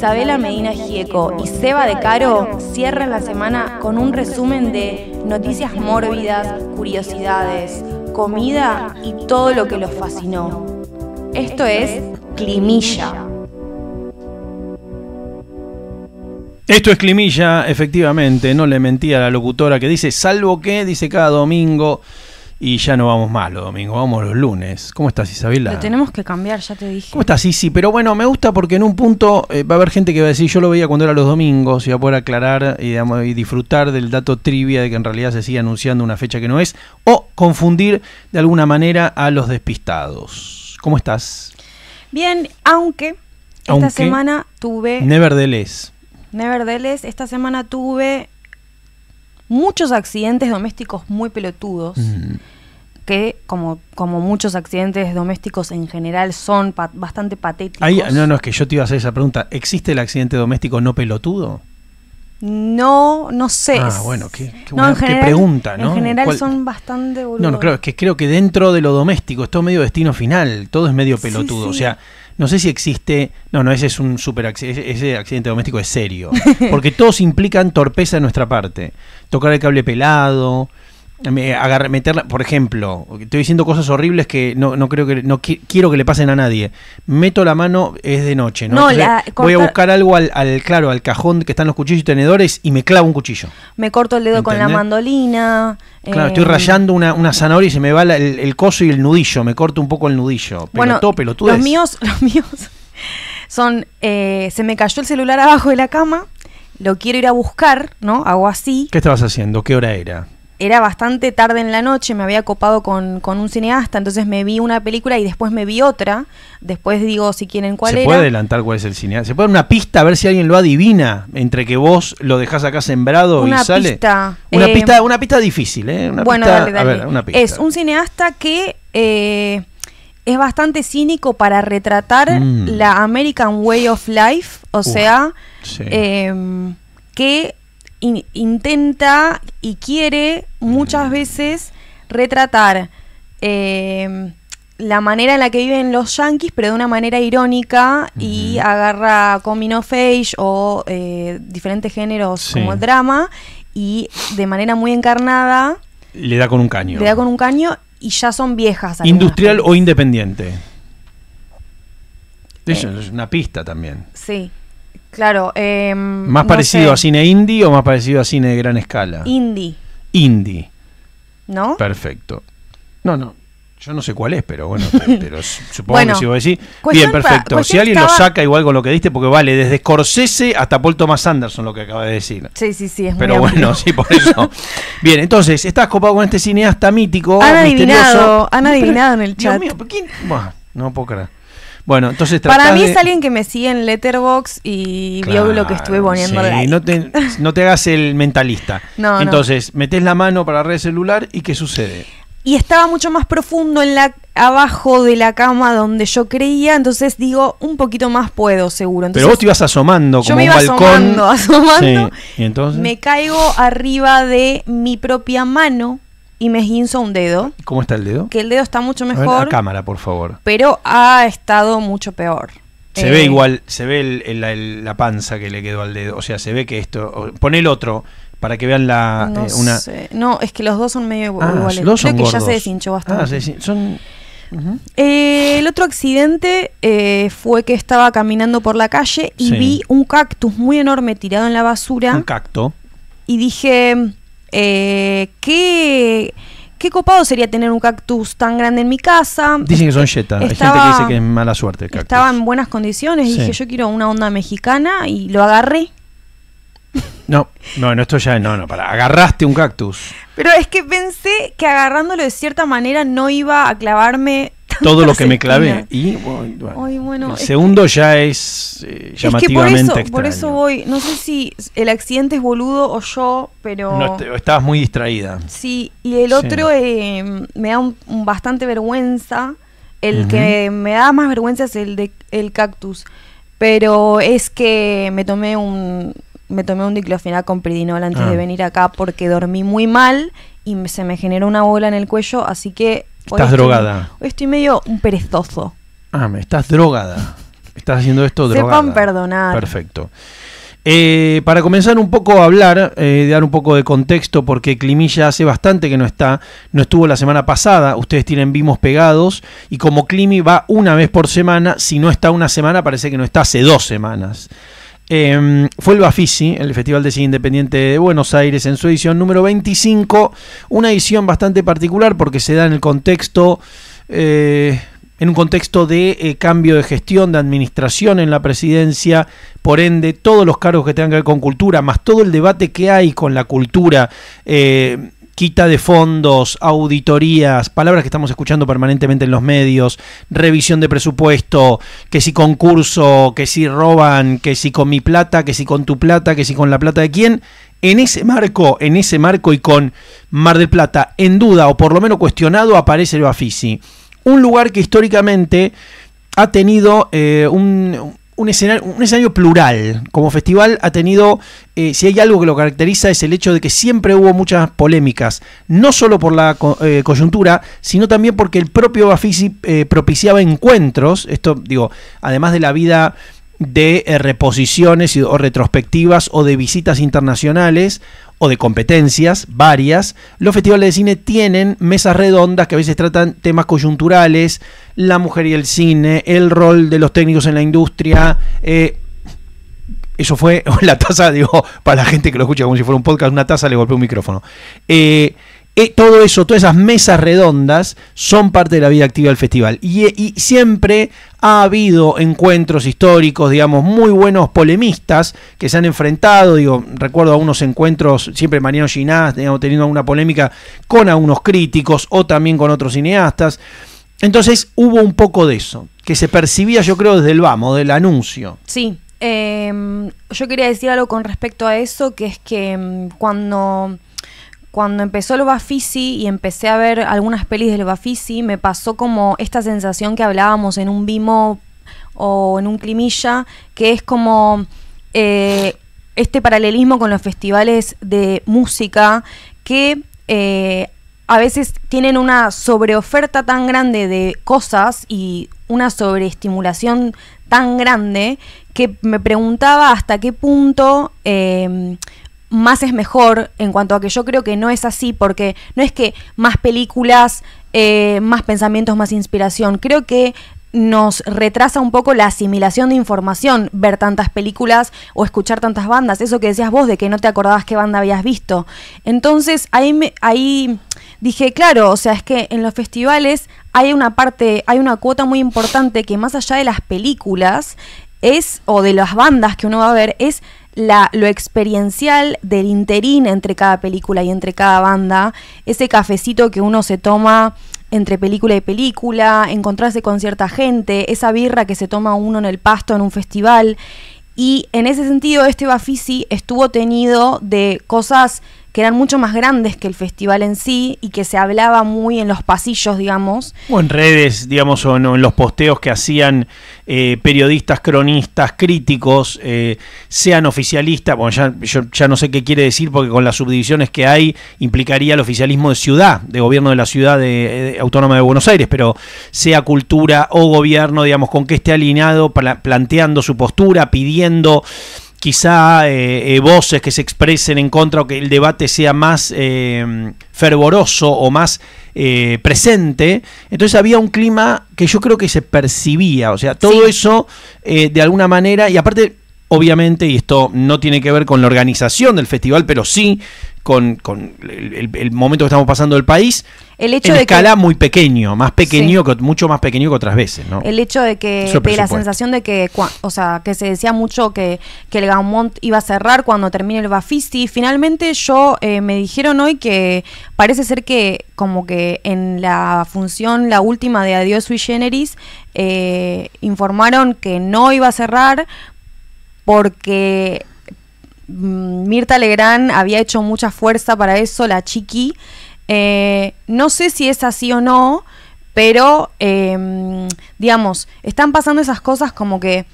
Isabela Medina Gieco y Seba de Caro cierran la semana con un resumen de noticias mórbidas, curiosidades, comida y todo lo que los fascinó. Esto es Climilla. Esto es Climilla, efectivamente, no le mentí a la locutora que dice, salvo que, dice cada domingo, y ya no vamos más los domingos, vamos los lunes. ¿Cómo estás, Isabela? Lo tenemos que cambiar, ya te dije. ¿Cómo estás, sí Pero bueno, me gusta porque en un punto eh, va a haber gente que va a decir, yo lo veía cuando era los domingos, y va a poder aclarar y, disfrutar del dato trivia de que en realidad se sigue anunciando una fecha que no es, o confundir de alguna manera a los despistados. ¿Cómo estás? Bien, aunque esta semana tuve... Never never deles esta semana tuve muchos accidentes domésticos muy pelotudos. Mm. Que, como, como muchos accidentes domésticos en general, son bastante patéticos. no, no, es que yo te iba a hacer esa pregunta. ¿Existe el accidente doméstico no pelotudo? No, no sé. Ah, bueno, qué, qué, pregunta, ¿no? En general son bastante No, no, creo, es que creo que dentro de lo doméstico es todo medio destino final, todo es medio pelotudo. O sea, no sé si existe, no, no, ese es un super accidente, ese accidente doméstico es serio, porque todos implican torpeza de nuestra parte, tocar el cable pelado, meterla, por ejemplo, estoy diciendo cosas horribles que no, no creo que no quiero que le pasen a nadie. Meto la mano es de noche, ¿no? voy a buscar algo al, claro, al cajón que están los cuchillos y tenedores y me clavo un cuchillo. Me corto el dedo con la mandolina. Claro, estoy eh, rayando una, una, zanahoria y se me va el, coso y el nudillo, me corto un poco el nudillo. bueno, Los míos, los míos son eh, se me cayó el celular abajo de la cama, lo quiero ir a buscar, ¿no? Hago así. ¿Qué estabas haciendo? ¿Qué hora era? era bastante tarde en la noche, me había copado con, un cineasta, entonces me vi una película y después me vi otra. Después digo si quieren cuál ¿Se ¿Se puede adelantar cuál es el cineasta? ¿Se puede dar una pista a ver si alguien lo adivina entre que vos lo dejás acá sembrado y sale? Pista, una eh, pista. Una pista difícil, ¿eh? bueno, pista, dale, A ver, una pista. Es un cineasta que. Eh, es bastante cínico para retratar mm. la American Way of Life, o sea, em, que intenta y quiere muchas mm. veces retratar em, la manera en la que viven los yankees, pero de una manera irónica y agarra comino face o eh, diferentes géneros como drama y de manera muy encarnada. Le da con un caño. Le da con un caño y ya son viejas. ¿Industrial o independiente? Eh. es una pista también. Sí. Claro. Em, ¿Más parecido a cine indie o más parecido a cine de gran escala? Indie. Indie. ¿No? Perfecto. No, no. Yo no sé cuál es, pero bueno, pero supongo que si vos decís. Bien, perfecto. Si alguien lo saca igual con lo que diste, porque vale, desde Scorsese hasta Paul Thomas Anderson lo que acaba de decir. Sí, sí, sí. pero bueno, sí, por eso. Bien, entonces, estás copado con este cineasta mítico. Han adivinado, han adivinado en el chat. Dios mío, no puedo creer. Bueno, entonces Para mí es alguien que me sigue en Letterboxd y vio lo que estuve poniendo. No, te, hagas el mentalista. entonces, metes la mano para la red celular y ¿qué sucede? Y estaba mucho más profundo en la abajo de la cama donde yo creía, entonces digo, un poquito más puedo, seguro. Pero vos te ibas asomando como yo me iba balcón. Asomando, asomando. Me caigo arriba de mi propia mano y me esguinzo un dedo. ¿Cómo está el dedo? Que el dedo está mucho mejor. A, ver, cámara, por favor. Pero ha estado mucho peor. Se ve eh, igual, se ve la panza que le quedó al dedo. O sea, se ve que esto. Pon el otro para que vean la. No, eh, sé. no es que los dos son medio ah, iguales. Los Creo que ya se deshinchó bastante. Ah, son. Eh, el otro accidente fue que estaba caminando por la calle y vi un cactus muy enorme tirado en la basura. Un cacto. Y dije, eh, ¿qué, qué copado sería tener un cactus tan grande en mi casa. Dicen que son yetas. Hay gente que dice que es mala suerte. El cactus. Estaba en buenas condiciones. y Dije, yo quiero una onda mexicana y lo agarré. No, no, no, esto ya no, no, para. Agarraste un cactus. Pero es que pensé que agarrándolo de cierta manera no iba a clavarme todo lo que me clavé. Y el segundo ya es llamativamente eh, es que por, eso, voy, no sé si el accidente es boludo o yo, pero... estabas muy distraída. Sí, y el otro em, me da bastante vergüenza. El que me da más vergüenza es el de el cactus. Pero es que me tomé un me tomé un diclofenac con pridinol antes de ah. venir acá porque dormí muy mal y se me generó una bola en el cuello, así que Estás drogada. estoy medio un perezoso. Ah, me estás drogada. Estás haciendo esto drogada. Sepan perdonar. Perfecto. Eh, para comenzar un poco a hablar, eh, dar un poco de contexto, porque ya hace bastante que no está, no estuvo la semana pasada, ustedes tienen Vimos pegados, y como Climi va una vez por semana, si no está una semana, parece que no está hace dos semanas. Em, fue el Bafisi, el Festival de Cine Independiente de Buenos Aires, en su edición número 25. Una edición bastante particular porque se da en el contexto. Eh, en un contexto de eh, cambio de gestión, de administración en la presidencia, por ende, todos los cargos que tengan que ver con cultura, más todo el debate que hay con la cultura eh, quita de fondos, auditorías, palabras que estamos escuchando permanentemente en los medios, revisión de presupuesto, que si concurso, que si roban, que si con mi plata, que si con tu plata, que si con la plata de quién, en ese marco, en ese marco y con Mar del Plata en duda o por lo menos cuestionado aparece el Bafisi. Un lugar que históricamente ha tenido eh, un, un escenario, plural. Como festival ha tenido, eh, si hay algo que lo caracteriza es el hecho de que siempre hubo muchas polémicas, no solo por la eh, coyuntura, sino también porque el propio Bafisi eh, propiciaba encuentros, esto digo, además de la vida de reposiciones o retrospectivas o de visitas internacionales o de competencias varias, los festivales de cine tienen mesas redondas que a veces tratan temas coyunturales, la mujer y el cine, el rol de los técnicos en la industria. Eh, eso fue la taza, digo, para la gente que lo escucha como si fuera un podcast, una taza le golpeó un micrófono. Eh, eh, todo eso, todas esas mesas redondas son parte de la vida activa del festival. Eh, y, siempre ha habido encuentros históricos, digamos, muy buenos polemistas que se han enfrentado. Digo, recuerdo algunos encuentros, siempre Mariano Ginás, digamos, teniendo alguna polémica con algunos críticos o también con otros cineastas. Entonces hubo un poco de eso, que se percibía, yo creo, desde el vamos, del anuncio. Sí. Em, yo quería decir algo con respecto a eso, que es que em, cuando cuando empezó el Bafisi y empecé a ver algunas pelis del Bafisi, me pasó como esta sensación que hablábamos en un Bimo o en un Climilla, que es como eh, este paralelismo con los festivales de música que eh, a veces tienen una sobreoferta tan grande de cosas y una sobreestimulación tan grande que me preguntaba hasta qué punto eh, más es mejor en cuanto a que yo creo que no es así, porque no es que más películas, eh, más pensamientos, más inspiración. Creo que nos retrasa un poco la asimilación de información, ver tantas películas o escuchar tantas bandas, eso que decías vos de que no te acordabas qué banda habías visto. Entonces ahí, me, ahí dije, claro, o sea, es que en los festivales hay una parte, hay una cuota muy importante que más allá de las películas es, o de las bandas que uno va a ver, es la, lo experiencial del interín entre cada película y entre cada banda, ese cafecito que uno se toma entre película y película, encontrarse con cierta gente, esa birra que se toma uno en el pasto en un festival. Y en ese sentido, este Bafisi estuvo tenido de cosas que eran mucho más grandes que el festival en sí y que se hablaba muy en los pasillos, digamos. O en redes, digamos, o en, los posteos que hacían eh, periodistas, cronistas, críticos, eh, sean oficialistas, bueno, ya, yo ya no sé qué quiere decir porque con las subdivisiones que hay implicaría el oficialismo de ciudad, de gobierno de la ciudad de, autónoma de Buenos Aires, pero sea cultura o gobierno, digamos, con que esté alineado, planteando su postura, pidiendo quizá eh, eh, voces que se expresen en contra o que el debate sea más eh, fervoroso o más presente. Entonces había un clima que yo creo que se percibía, o sea, todo eso de alguna manera, y aparte, obviamente, y esto no tiene que ver con la organización del festival, pero sí con, el, el momento que estamos pasando el país, el hecho de escala muy pequeño, más pequeño, que, mucho más pequeño que otras veces, El hecho de que, la sensación de que, o sea, que se decía mucho que, el Gaumont iba a cerrar cuando termine el Bafisti, finalmente yo eh, me dijeron hoy que parece ser que como que en la función, la última de Adiós Sui Generis, eh, informaron que no iba a cerrar porque mm, Mirta Legrand había hecho mucha fuerza para eso, la chiqui, eh, no sé si es así o no, pero, em, digamos, están pasando esas cosas como que...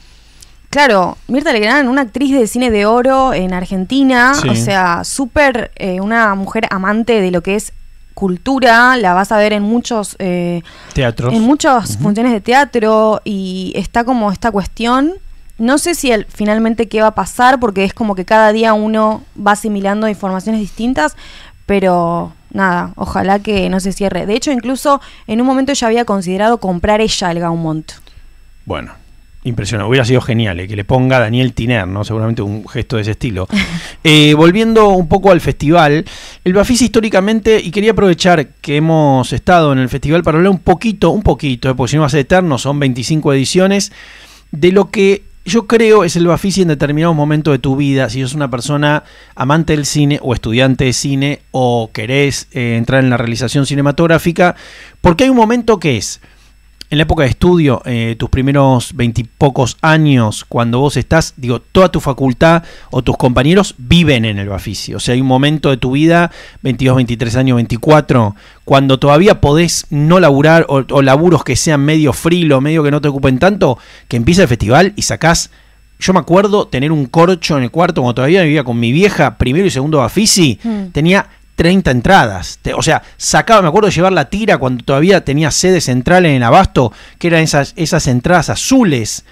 Claro, Mirta Legrand, una actriz de cine de oro en Argentina, o sea, súper eh, una mujer amante de lo que es cultura, la vas a ver en muchos eh, teatros, en muchas funciones de teatro y está como esta cuestión. No sé si finalmente qué va a pasar porque es como que cada día uno va asimilando informaciones distintas, pero nada, ojalá que no se cierre. De hecho, incluso en un momento ya había considerado comprar ella el Gaumont. Bueno, impresionante. Hubiera sido genial eh, que le ponga Daniel Tiner, ¿no? Seguramente un gesto de ese estilo. Eh, volviendo un poco al festival, el Bafis históricamente, y quería aprovechar que hemos estado en el festival para hablar un poquito, un poquito, eh, porque si no va a ser eterno, son 25 ediciones, de lo que yo creo es el Bafisi en determinado momento de tu vida, si sos una persona amante del cine o estudiante de cine o querés eh, entrar en la realización cinematográfica, porque hay un momento que es en la época de estudio, eh, tus primeros veintipocos años, cuando vos estás, digo, toda tu facultad o tus compañeros viven en el Bafisi. O sea, hay un momento de tu vida, 22, 23 años, 24, cuando todavía podés no laburar o, laburos que sean medio frilo, medio que no te ocupen tanto, que empieza el festival y sacás. Yo me acuerdo tener un corcho en el cuarto cuando todavía vivía con mi vieja, primero y segundo Bafisi, mm. tenía 30 entradas. o sea, sacaba, me acuerdo de llevar la tira cuando todavía tenía sede central en el Abasto, que eran esas, esas entradas azules.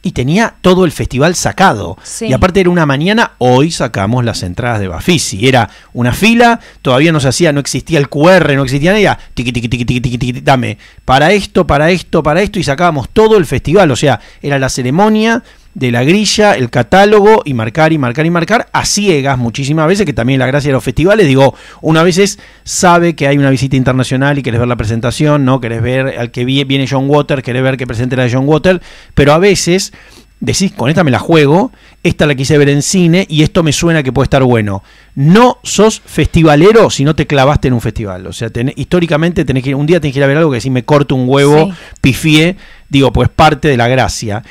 Y tenía todo el festival sacado. Y aparte era una mañana, hoy sacamos las entradas de Bafisi. Era una fila, todavía no se hacía, no existía el QR, no existía nada. tiqui, tiqui, tiqui, tiqui, tiqui, dame. Para esto, para esto, para esto. Y sacábamos todo el festival. O sea, era la ceremonia, de la grilla, el catálogo y marcar y marcar y marcar a ciegas muchísimas veces, que también la gracia de los festivales, digo, una veces sabe que hay una visita internacional y querés ver la presentación, ¿no? Querés ver al que viene John Water, querés ver que presente la de John Water, pero a veces decís, con esta me la juego, esta la quise ver en cine y esto me suena que puede estar bueno. No sos festivalero si no te clavaste en un festival. O sea, históricamente tenés que, un día tenés que ir a ver algo que si me corto un huevo, pifié, digo, pues parte de la gracia.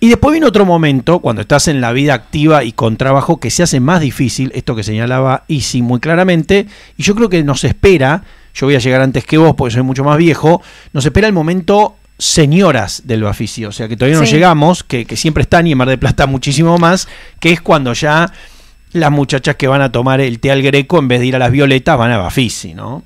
Y después viene otro momento, cuando estás en la vida activa y con trabajo, que se hace más difícil, esto que señalaba Isi muy claramente, y yo creo que nos espera, yo voy a llegar antes que vos porque soy mucho más viejo, nos espera el momento señoras del Bafici, o sea que todavía no llegamos, que, siempre están y en Mar de Plata muchísimo más, que es cuando ya las muchachas que van a tomar el té al greco en vez de ir a las violetas van a Bafisi, ¿no?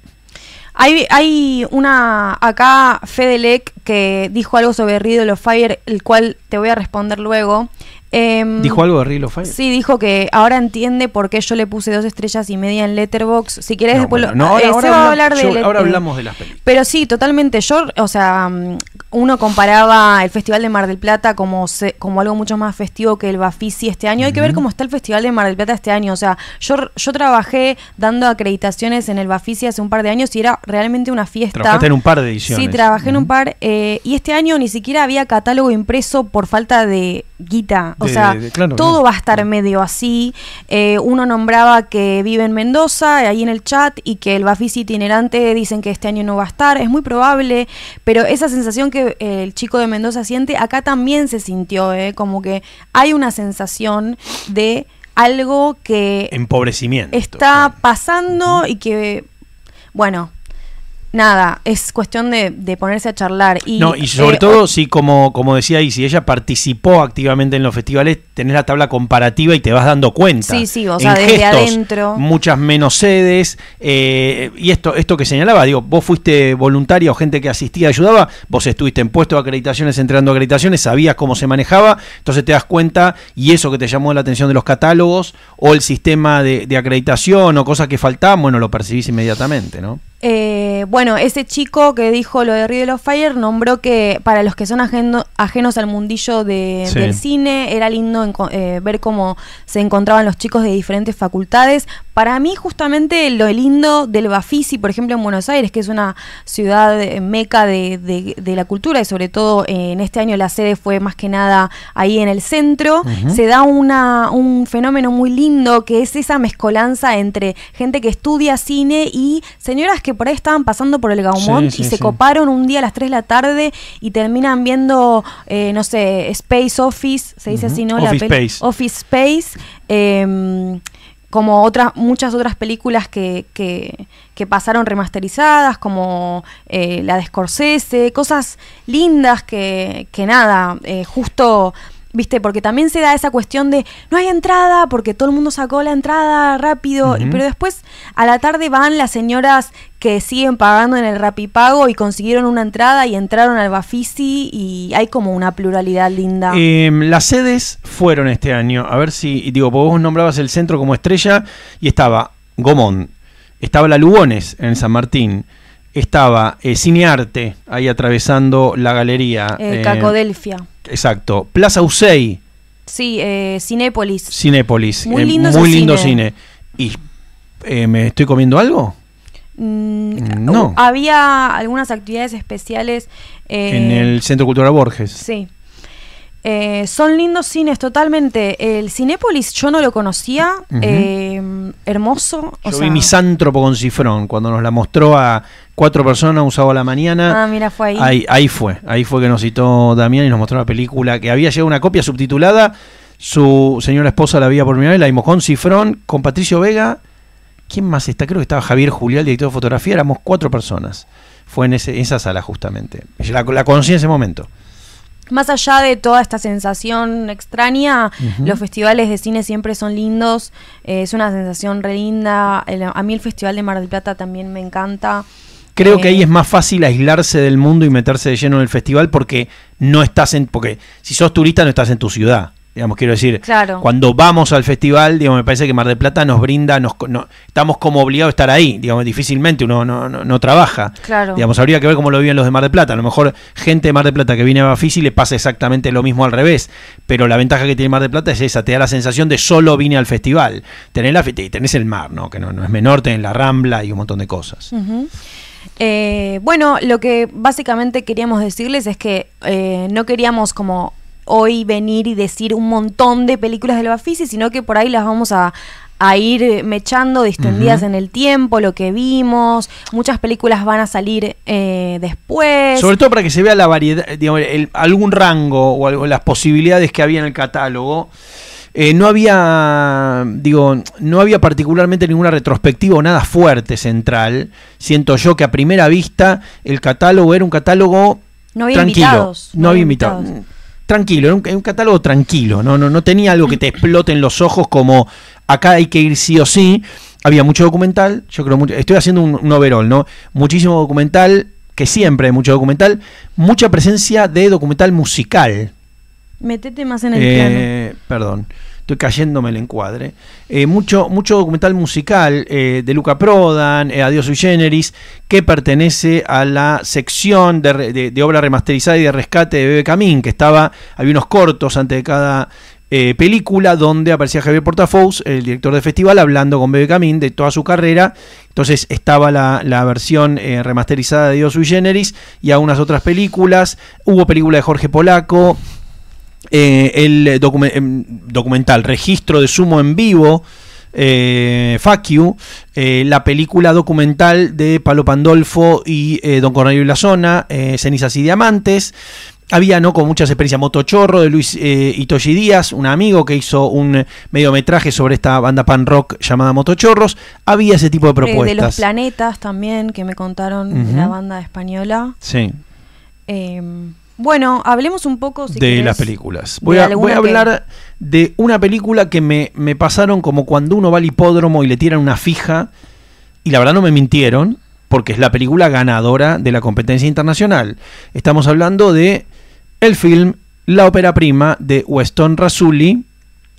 Hay, hay una acá, Fedelec, que dijo algo sobre Riddle of Fire, el cual te voy a responder luego. Em, ¿Dijo algo de Riddle of Fire? Sí, dijo que ahora entiende por qué yo le puse dos estrellas y media en Letterbox. Si quieres después lo, no, ahora, eh, va a hablar de. ahora eh, hablamos de las películas. Pero sí, totalmente. Yo, o sea, mm, uno comparaba el Festival de Mar del Plata como, como algo mucho más festivo que el Bafisi este año. Hay que ver cómo está el Festival de Mar del Plata este año. O sea, yo, yo trabajé dando acreditaciones en el Bafisi hace un par de años y era realmente una fiesta. Trabajaste en un par de ediciones. Sí, trabajé en un par. Eh, eh, y este año ni siquiera había catálogo impreso por falta de guita. O sea, todo va a estar medio así. Eh, uno nombraba que vive en Mendoza, eh, ahí en el chat, y que el Bafisi itinerante dicen que este año no va a estar. Es muy probable, pero esa sensación que el chico de Mendoza siente, acá también se sintió, ¿eh? como que hay una sensación de algo que... Empobrecimiento. Está pasando y que, bueno, nada, es cuestión de, ponerse a charlar. Y, no, y sobre eh, todo, si como, como decía y si ella participó activamente en los festivales, tenés la tabla comparativa y te vas dando cuenta. Sí, sí, o sea, desde adentro. Muchas menos sedes. Eh, y esto, esto que señalaba, digo, vos fuiste voluntaria o gente que asistía, ayudaba, vos estuviste en puestos de acreditaciones, entrenando acreditaciones, sabías cómo se manejaba, entonces te das cuenta y eso que te llamó la atención de los catálogos o el sistema de, de acreditación o cosas que faltaban, bueno, lo percibís inmediatamente, ¿no? Eh, bueno, ese chico que dijo lo de Riddle of Fire nombró que para los que son ajenos al mundillo del cine era lindo eh, ver cómo se encontraban los chicos de diferentes facultades. Para mí justamente lo lindo del Bafisi, por ejemplo, en Buenos Aires, que es una ciudad eh, meca de, de la cultura y sobre todo en este año la sede fue más que nada ahí en el centro, se da una, un fenómeno muy lindo que es esa mezcolanza entre gente que estudia cine y señoras que que por ahí estaban pasando por el Gaumont y se coparon un día a las 3 de la tarde y terminan viendo, eh, no sé, Space Office, se dice así, ¿no? Office la Space. Office Space. Em, como otras, muchas otras películas que, pasaron remasterizadas, como eh, la de Scorsese, cosas lindas que, que nada, eh, justo ¿Viste? Porque también se da esa cuestión de no hay entrada porque todo el mundo sacó la entrada rápido. Pero después a la tarde van las señoras que siguen pagando en el Rapipago y consiguieron una entrada y entraron al Bafisi y hay como una pluralidad linda. Em, las sedes fueron este año. A ver si, digo, vos nombrabas el centro como estrella y estaba Gomón, estaba la Lugones en San Martín estaba eh, Cinearte ahí atravesando la galería. Eh, eh, Cacodelfia. Exacto. Plaza Usei. Sí, eh, Cinépolis. Cinépolis. Muy eh, lindo, cine. ¿Y eh, me estoy comiendo algo? Mm, no. Había algunas actividades especiales. Eh, en el Centro Cultural Borges. Sí. Eh, son lindos cines, totalmente. El Cinépolis yo no lo conocía. Eh, hermoso. O vi Misántropo con Cifrón cuando nos la mostró a cuatro personas un sábado a la mañana. Ah, mira, fue ahí. ahí. fue. Ahí fue que nos citó Damián y nos mostró la película que había llegado una copia subtitulada. Su señora esposa la había por primera vez. La vimos con Cifrón, con Patricio Vega. ¿Quién más está? Creo que estaba Javier Julián, director de fotografía. Éramos cuatro personas. Fue en esa sala justamente. La, la conocí en ese momento más allá de toda esta sensación extraña, los festivales de cine siempre son lindos, eh, es una sensación re linda. a mí el Festival de Mar del Plata también me encanta. Creo que eh, ahí es más fácil aislarse del mundo y meterse de lleno en el festival porque no estás en. Porque si sos turista no estás en tu ciudad. Digamos, quiero decir, cuando vamos al festival, digamos, me parece que Mar de Plata nos brinda, nos, estamos como obligados a estar ahí, digamos, difícilmente uno no, trabaja. Digamos, habría que ver cómo lo viven los de Mar del Plata. A lo mejor gente de Mar del Plata que viene a Bafisi le pasa exactamente lo mismo al revés, pero la ventaja que tiene Mar de Plata es esa, te da la sensación de solo vine al festival. Tenés, la, tenés el mar, ¿no? que no, es menor, tenés la Rambla y un montón de cosas. Eh, bueno, lo que básicamente queríamos decirles es que eh, no queríamos como hoy venir y decir un montón de películas de la Bafisi, sino que por ahí las vamos a, ir eh, mechando distendidas en el tiempo, lo que vimos, muchas películas van a salir eh, después. Sobre todo para que se vea la variedad, algún rango o las posibilidades que había en el catálogo. Eh, no había, digo, no había particularmente ninguna retrospectiva o nada fuerte central. Siento yo que a primera vista el catálogo era un catálogo no había tranquilo, no, había invitados tranquilo, era un, un, catálogo tranquilo, ¿no? No, no tenía algo que te explote en los ojos como acá hay que ir sí o sí. Había mucho documental, yo creo, mucho, estoy haciendo un, un overall, ¿no? Muchísimo documental, que siempre hay mucho documental, mucha presencia de documental musical. Metete más en el eh, piano. Perdón estoy cayéndome el encuadre. Eh, mucho, mucho documental musical eh, de Luca Prodan, eh, Adiós y generis, que pertenece a la sección de, obra remasterizada y de rescate de Bebe Camín, que estaba, había unos cortos antes de cada película donde aparecía Javier Portafous, el director de festival, hablando con Bebe Camín de toda su carrera. Entonces estaba la, versión remasterizada de Dios sui generis y algunas otras películas. Hubo película de Jorge Polaco, eh, el eh, em, documental, Registro de Sumo en Vivo, eh, eh la película documental de Palo Pandolfo y Don Cornelio y la Zona, Cenizas y Diamantes. Había, ¿no? Con muchas experiencias, Motochorro de Luis Itoshi Díaz, un amigo que hizo un mediometraje sobre esta banda pan rock llamada Motochorros. Había ese tipo de propuestas. de los planetas también, que me contaron la banda española. Sí. Em, bueno, hablemos un poco de las películas. Voy, a, hablar de una película que me, pasaron como cuando uno va al hipódromo y le tiran una fija. Y la verdad no me mintieron, porque es la película ganadora de la competencia internacional. Estamos hablando de el film La ópera prima de Weston Rasuli.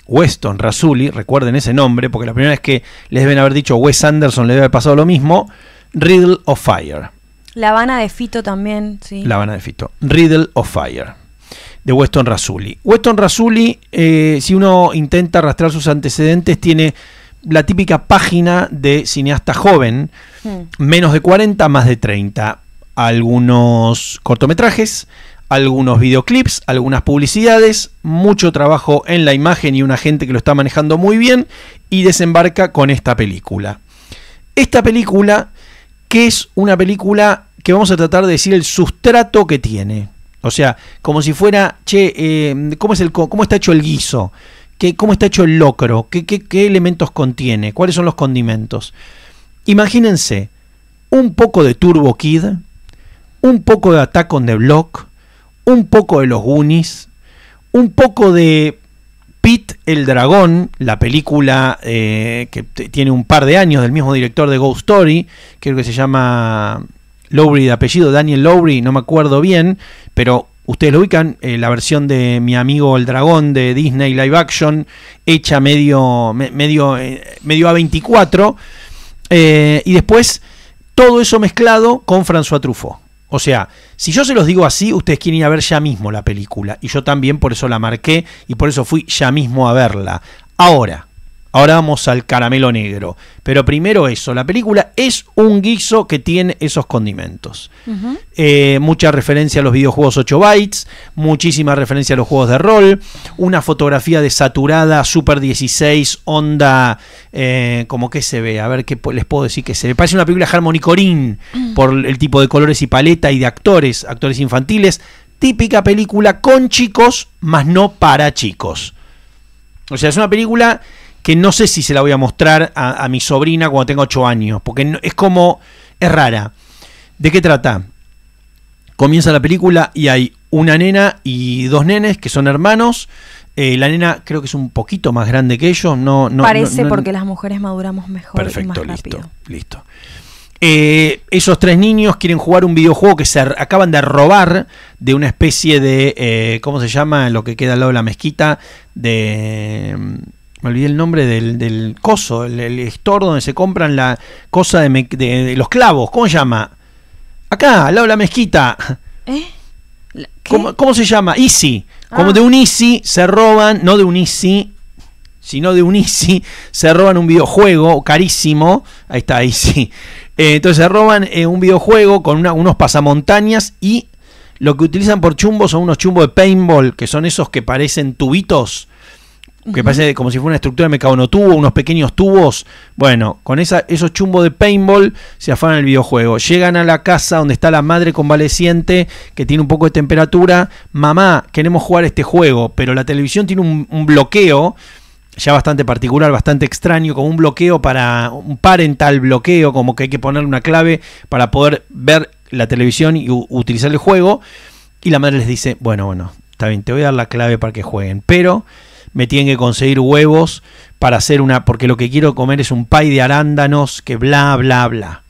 Weston Rasuli, recuerden ese nombre, porque la primera vez que les deben haber dicho Wes Anderson le debe haber pasado lo mismo. Riddle of Fire. La Habana de Fito también, sí. La Habana de Fito. Riddle of Fire, de Weston Rasuli. Weston Rasuli, eh, si uno intenta arrastrar sus antecedentes, tiene la típica página de cineasta joven, hmm. menos de 40, más de 30. Algunos cortometrajes, algunos videoclips, algunas publicidades, mucho trabajo en la imagen y una gente que lo está manejando muy bien y desembarca con esta película. Esta película, que es una película que vamos a tratar de decir el sustrato que tiene. O sea, como si fuera, che, eh, ¿cómo, es el, ¿cómo está hecho el guiso? ¿Qué, ¿Cómo está hecho el locro? ¿Qué, qué, elementos contiene? ¿Cuáles son los condimentos? Imagínense, un poco de Turbo Kid, un poco de Attack on the Block, un poco de los Goonies, un poco de Pete el Dragón, la película eh, que tiene un par de años del mismo director de Ghost Story, creo que se llama Lowry de apellido, Daniel Lowry, no me acuerdo bien, pero ustedes lo ubican, eh, la versión de mi amigo El Dragón de Disney Live Action, hecha medio, medio, eh, medio A24, eh, y después todo eso mezclado con François Truffaut. O sea, si yo se los digo así, ustedes quieren ir a ver ya mismo la película, y yo también por eso la marqué y por eso fui ya mismo a verla. Ahora, Ahora vamos al caramelo negro. Pero primero eso, la película es un guiso que tiene esos condimentos. Eh, mucha referencia a los videojuegos 8 bytes, muchísima referencia a los juegos de rol, una fotografía desaturada, Super 16, onda, ¿Cómo eh, como que se ve, a ver qué les puedo decir que se ve. Parece una película Harmony mm. por el tipo de colores y paleta y de actores, actores infantiles. Típica película con chicos, más no para chicos. O sea, es una película que no sé si se la voy a mostrar a, mi sobrina cuando tenga ocho años, porque es como, es rara. ¿De qué trata? Comienza la película y hay una nena y dos nenes que son hermanos. Eh, la nena creo que es un poquito más grande que ellos. No, no Parece porque las mujeres maduramos mejor. y listo, listo. Eh, esos tres niños quieren jugar un videojuego que se acaban de robar de una especie de, eh, ¿cómo se llama? Lo que queda al lado de la mezquita, de me olvidé el nombre del, coso, el, estor store donde se compran la cosa de, los clavos, ¿cómo se llama? Acá, al lado de la mezquita. ¿Eh? ¿Cómo, se llama? Easy. Como ah. de un Easy se roban, no de un Easy, sino de un Easy, se roban un videojuego carísimo. Ahí está, Easy. Eh, entonces se roban eh, un videojuego con unos pasamontañas y lo que utilizan por chumbos son unos chumbos de paintball, que son esos que parecen tubitos que parece como si fuera una estructura de tubo, unos pequeños tubos. Bueno, con esa, esos chumbos de paintball se afanan el videojuego. Llegan a la casa donde está la madre convaleciente, que tiene un poco de temperatura. Mamá, queremos jugar este juego, pero la televisión tiene un, bloqueo ya bastante particular, bastante extraño, como un bloqueo para un parental bloqueo, como que hay que poner una clave para poder ver la televisión y utilizar el juego. Y la madre les dice, bueno, bueno, está bien, te voy a dar la clave para que jueguen, pero me tienen que conseguir huevos para hacer una, porque lo que quiero comer es un pay de arándanos, que bla, bla, bla.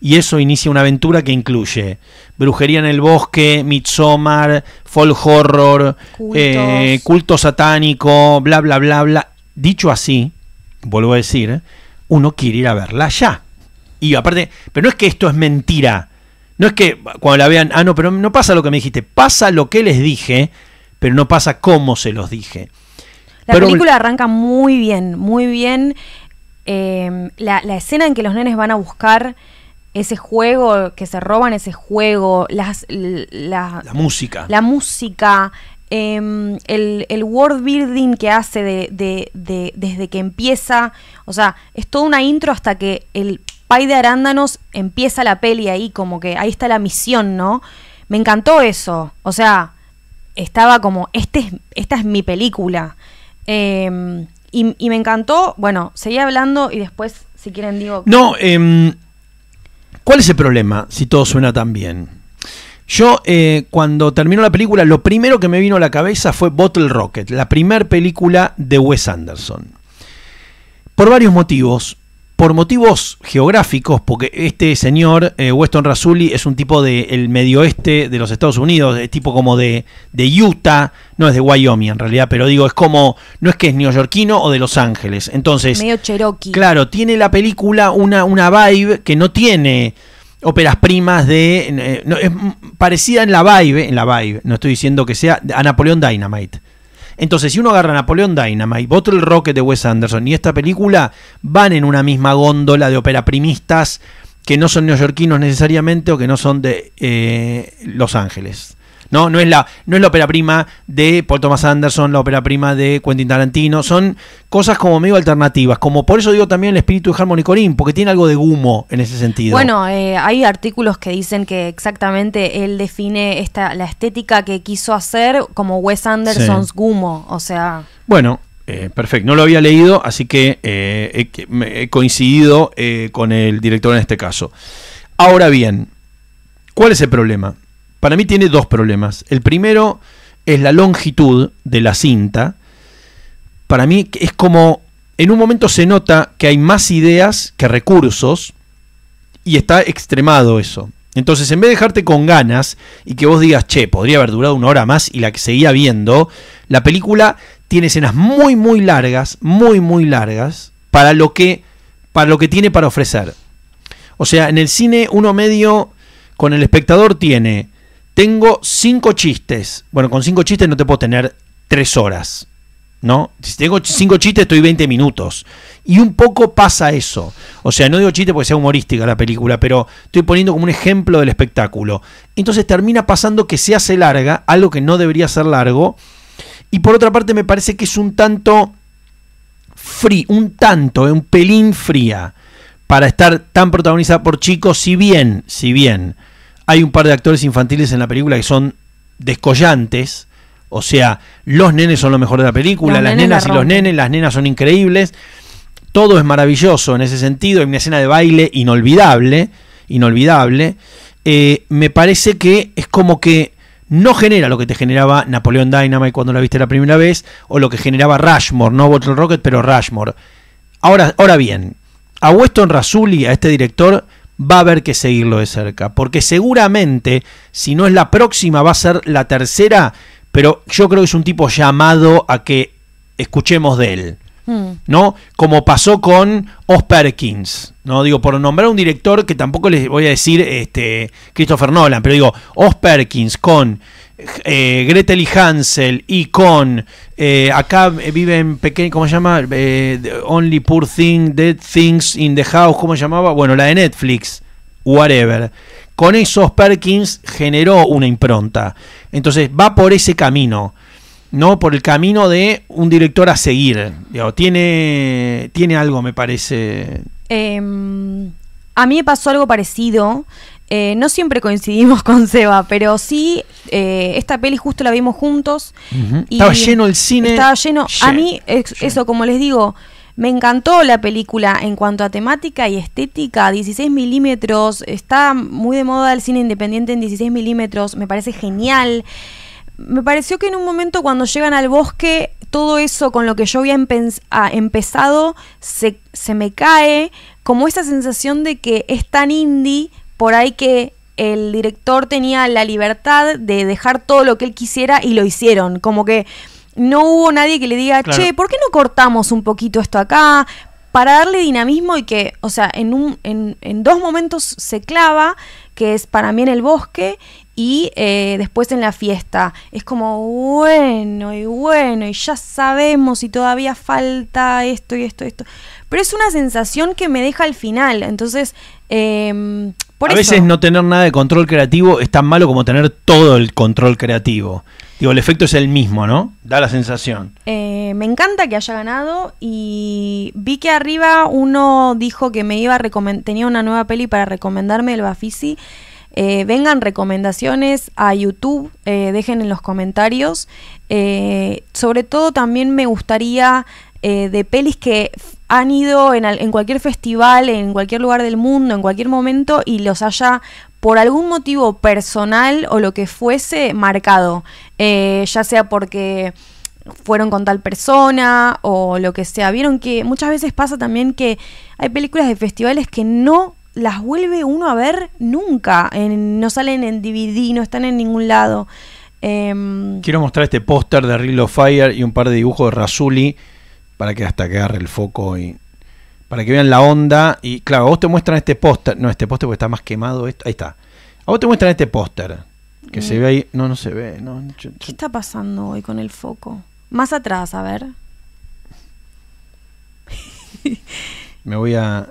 Y eso inicia una aventura que incluye brujería en el bosque, Midsommar, folk horror, eh, culto satánico, bla, bla, bla, bla. Dicho así, vuelvo a decir, uno quiere ir a verla ya. Y aparte, pero no es que esto es mentira. No es que cuando la vean, ah, no, pero no pasa lo que me dijiste, pasa lo que les dije, pero no pasa cómo se los dije. La película arranca muy bien, muy bien. Em, la, escena en que los nenes van a buscar ese juego, que se roban ese juego, las, la, música. La música, em, el, el, world building que hace de, desde que empieza, o sea, es toda una intro hasta que el pay de arándanos empieza la peli ahí, como que ahí está la misión, ¿no? Me encantó eso, o sea, estaba como, este, esta es mi película. Em, y, me encantó, bueno, seguí hablando y después, si quieren, digo... No, em, ¿cuál es el problema si todo suena tan bien? Yo, eh, cuando terminó la película, lo primero que me vino a la cabeza fue Bottle Rocket, la primera película de Wes Anderson. Por varios motivos por motivos geográficos, porque este señor, eh, Weston Razuli, es un tipo del el medio oeste de los Estados Unidos, es tipo como de, de, Utah, no es de Wyoming en realidad, pero digo, es como, no es que es neoyorquino o de Los Ángeles. Entonces. Medio Cherokee. Claro, tiene la película una, una vibe que no tiene óperas primas de. Eh, es parecida en la vibe, en la vibe, no estoy diciendo que sea, a Napoleón Dynamite entonces, si uno agarra Napoleón Dynamite, Bottle Rocket de Wes Anderson y esta película, van en una misma góndola de primistas que no son neoyorquinos necesariamente o que no son de eh, Los Ángeles. No, no es la, no es la ópera prima de Paul Thomas Anderson, la ópera prima de Quentin Tarantino. Son cosas como medio alternativas. Como por eso digo también el espíritu de Harmony Corín, porque tiene algo de gumo en ese sentido. Bueno, eh, hay artículos que dicen que exactamente él define esta, la estética que quiso hacer como Wes Anderson's gumo. O sea. Bueno, eh, perfecto, no lo había leído, así que eh, he, coincidido con el director en este caso. Ahora bien, ¿cuál es el problema? para mí tiene dos problemas. El primero es la longitud de la cinta. Para mí es como, en un momento se nota que hay más ideas que recursos y está extremado eso. Entonces, en vez de dejarte con ganas y que vos digas, che, podría haber durado una hora más y la que seguía viendo, la película tiene escenas muy, muy largas, muy, muy largas, para lo que, para lo que tiene para ofrecer. O sea, en el cine uno medio con el espectador tiene tengo cinco chistes. Bueno, con cinco chistes no te puedo tener tres horas. ¿No? Si tengo cinco chistes, estoy 20 minutos. Y un poco pasa eso. O sea, no digo chiste porque sea humorística la película, pero estoy poniendo como un ejemplo del espectáculo. Entonces termina pasando que se hace larga, algo que no debería ser largo. Y por otra parte, me parece que es un tanto fría, un tanto, eh, un pelín fría para estar tan protagonizada por chicos, si bien, si bien hay un par de actores infantiles en la película que son descollantes. O sea, los nenes son lo mejor de la película, las nenas y los nenes, las nenas son increíbles. Todo es maravilloso en ese sentido. Hay una escena de baile inolvidable. Inolvidable. Eh, me parece que es como que no genera lo que te generaba Napoleón Dynamite cuando la viste la primera vez, o lo que generaba Rashmore, no Bottle Rocket, pero Rashmore. Ahora, ahora bien, a Weston y a este director, va a haber que seguirlo de cerca, porque seguramente, si no es la próxima, va a ser la tercera, pero yo creo que es un tipo llamado a que escuchemos de él. Mm. ¿no? Como pasó con Os Perkins, ¿no? Digo, por nombrar un director que tampoco les voy a decir este, Christopher Nolan, pero digo, Os Perkins con eh, Gretel y Hansel y con eh, acá eh, viven pequeños, ¿cómo se llama? only Poor Thing, Dead Things in the House, ¿cómo se llamaba? Bueno, la de Netflix, whatever. Con esos Perkins generó una impronta. Entonces va por ese camino, ¿no? Por el camino de un director a seguir. tiene, tiene algo, me parece. Em, a mí me pasó algo parecido. Eh, no siempre coincidimos con Seba, pero sí, eh, esta peli justo la vimos juntos. estaba lleno el cine. Estaba lleno. a mí, eso, como les digo, me encantó la película en cuanto a temática y estética. 16 milímetros, está muy de moda el cine independiente en 16 milímetros, me parece genial. Me pareció que en un momento cuando llegan al bosque, todo eso con lo que yo había ah, empezado se, se me cae, como esa sensación de que es tan indie por ahí que el director tenía la libertad de dejar todo lo que él quisiera y lo hicieron. Como que no hubo nadie que le diga, che, ¿por qué no cortamos un poquito esto acá? Para darle dinamismo y que, o sea, en, en, dos momentos se clava, que es para mí en el bosque y eh, después en la fiesta. Es como, bueno, y bueno, y ya sabemos si todavía falta esto y esto y esto pero es una sensación que me deja al final. Entonces, em, por a veces no tener nada de control creativo es tan malo como tener todo el control creativo. Digo, el efecto es el mismo, ¿no? Da la sensación. Eh, me encanta que haya ganado y vi que arriba uno dijo que me iba a tenía una nueva peli para recomendarme el Bafisi. Eh, vengan recomendaciones a YouTube, eh, dejen en los comentarios. sobre todo también me gustaría eh, de pelis que han ido en, cualquier festival, en cualquier lugar del mundo, en cualquier momento y los haya por algún motivo personal o lo que fuese marcado, eh, ya sea porque fueron con tal persona o lo que sea. Vieron que muchas veces pasa también que hay películas de festivales que no las vuelve uno a ver nunca, no salen en DVD, no están en ningún lado. Em, Quiero mostrar este póster de Reel of Fire y un par de dibujos de Razuli para que hasta que agarre el foco y para que vean la onda. Y claro, vos te muestran este póster. No, este póster porque está más quemado. Esto. Ahí está. A vos te muestran este póster. Que se mm. ve ahí. No, no se ve. No, ¿Qué está pasando hoy con el foco? Más atrás, a ver. Me voy a.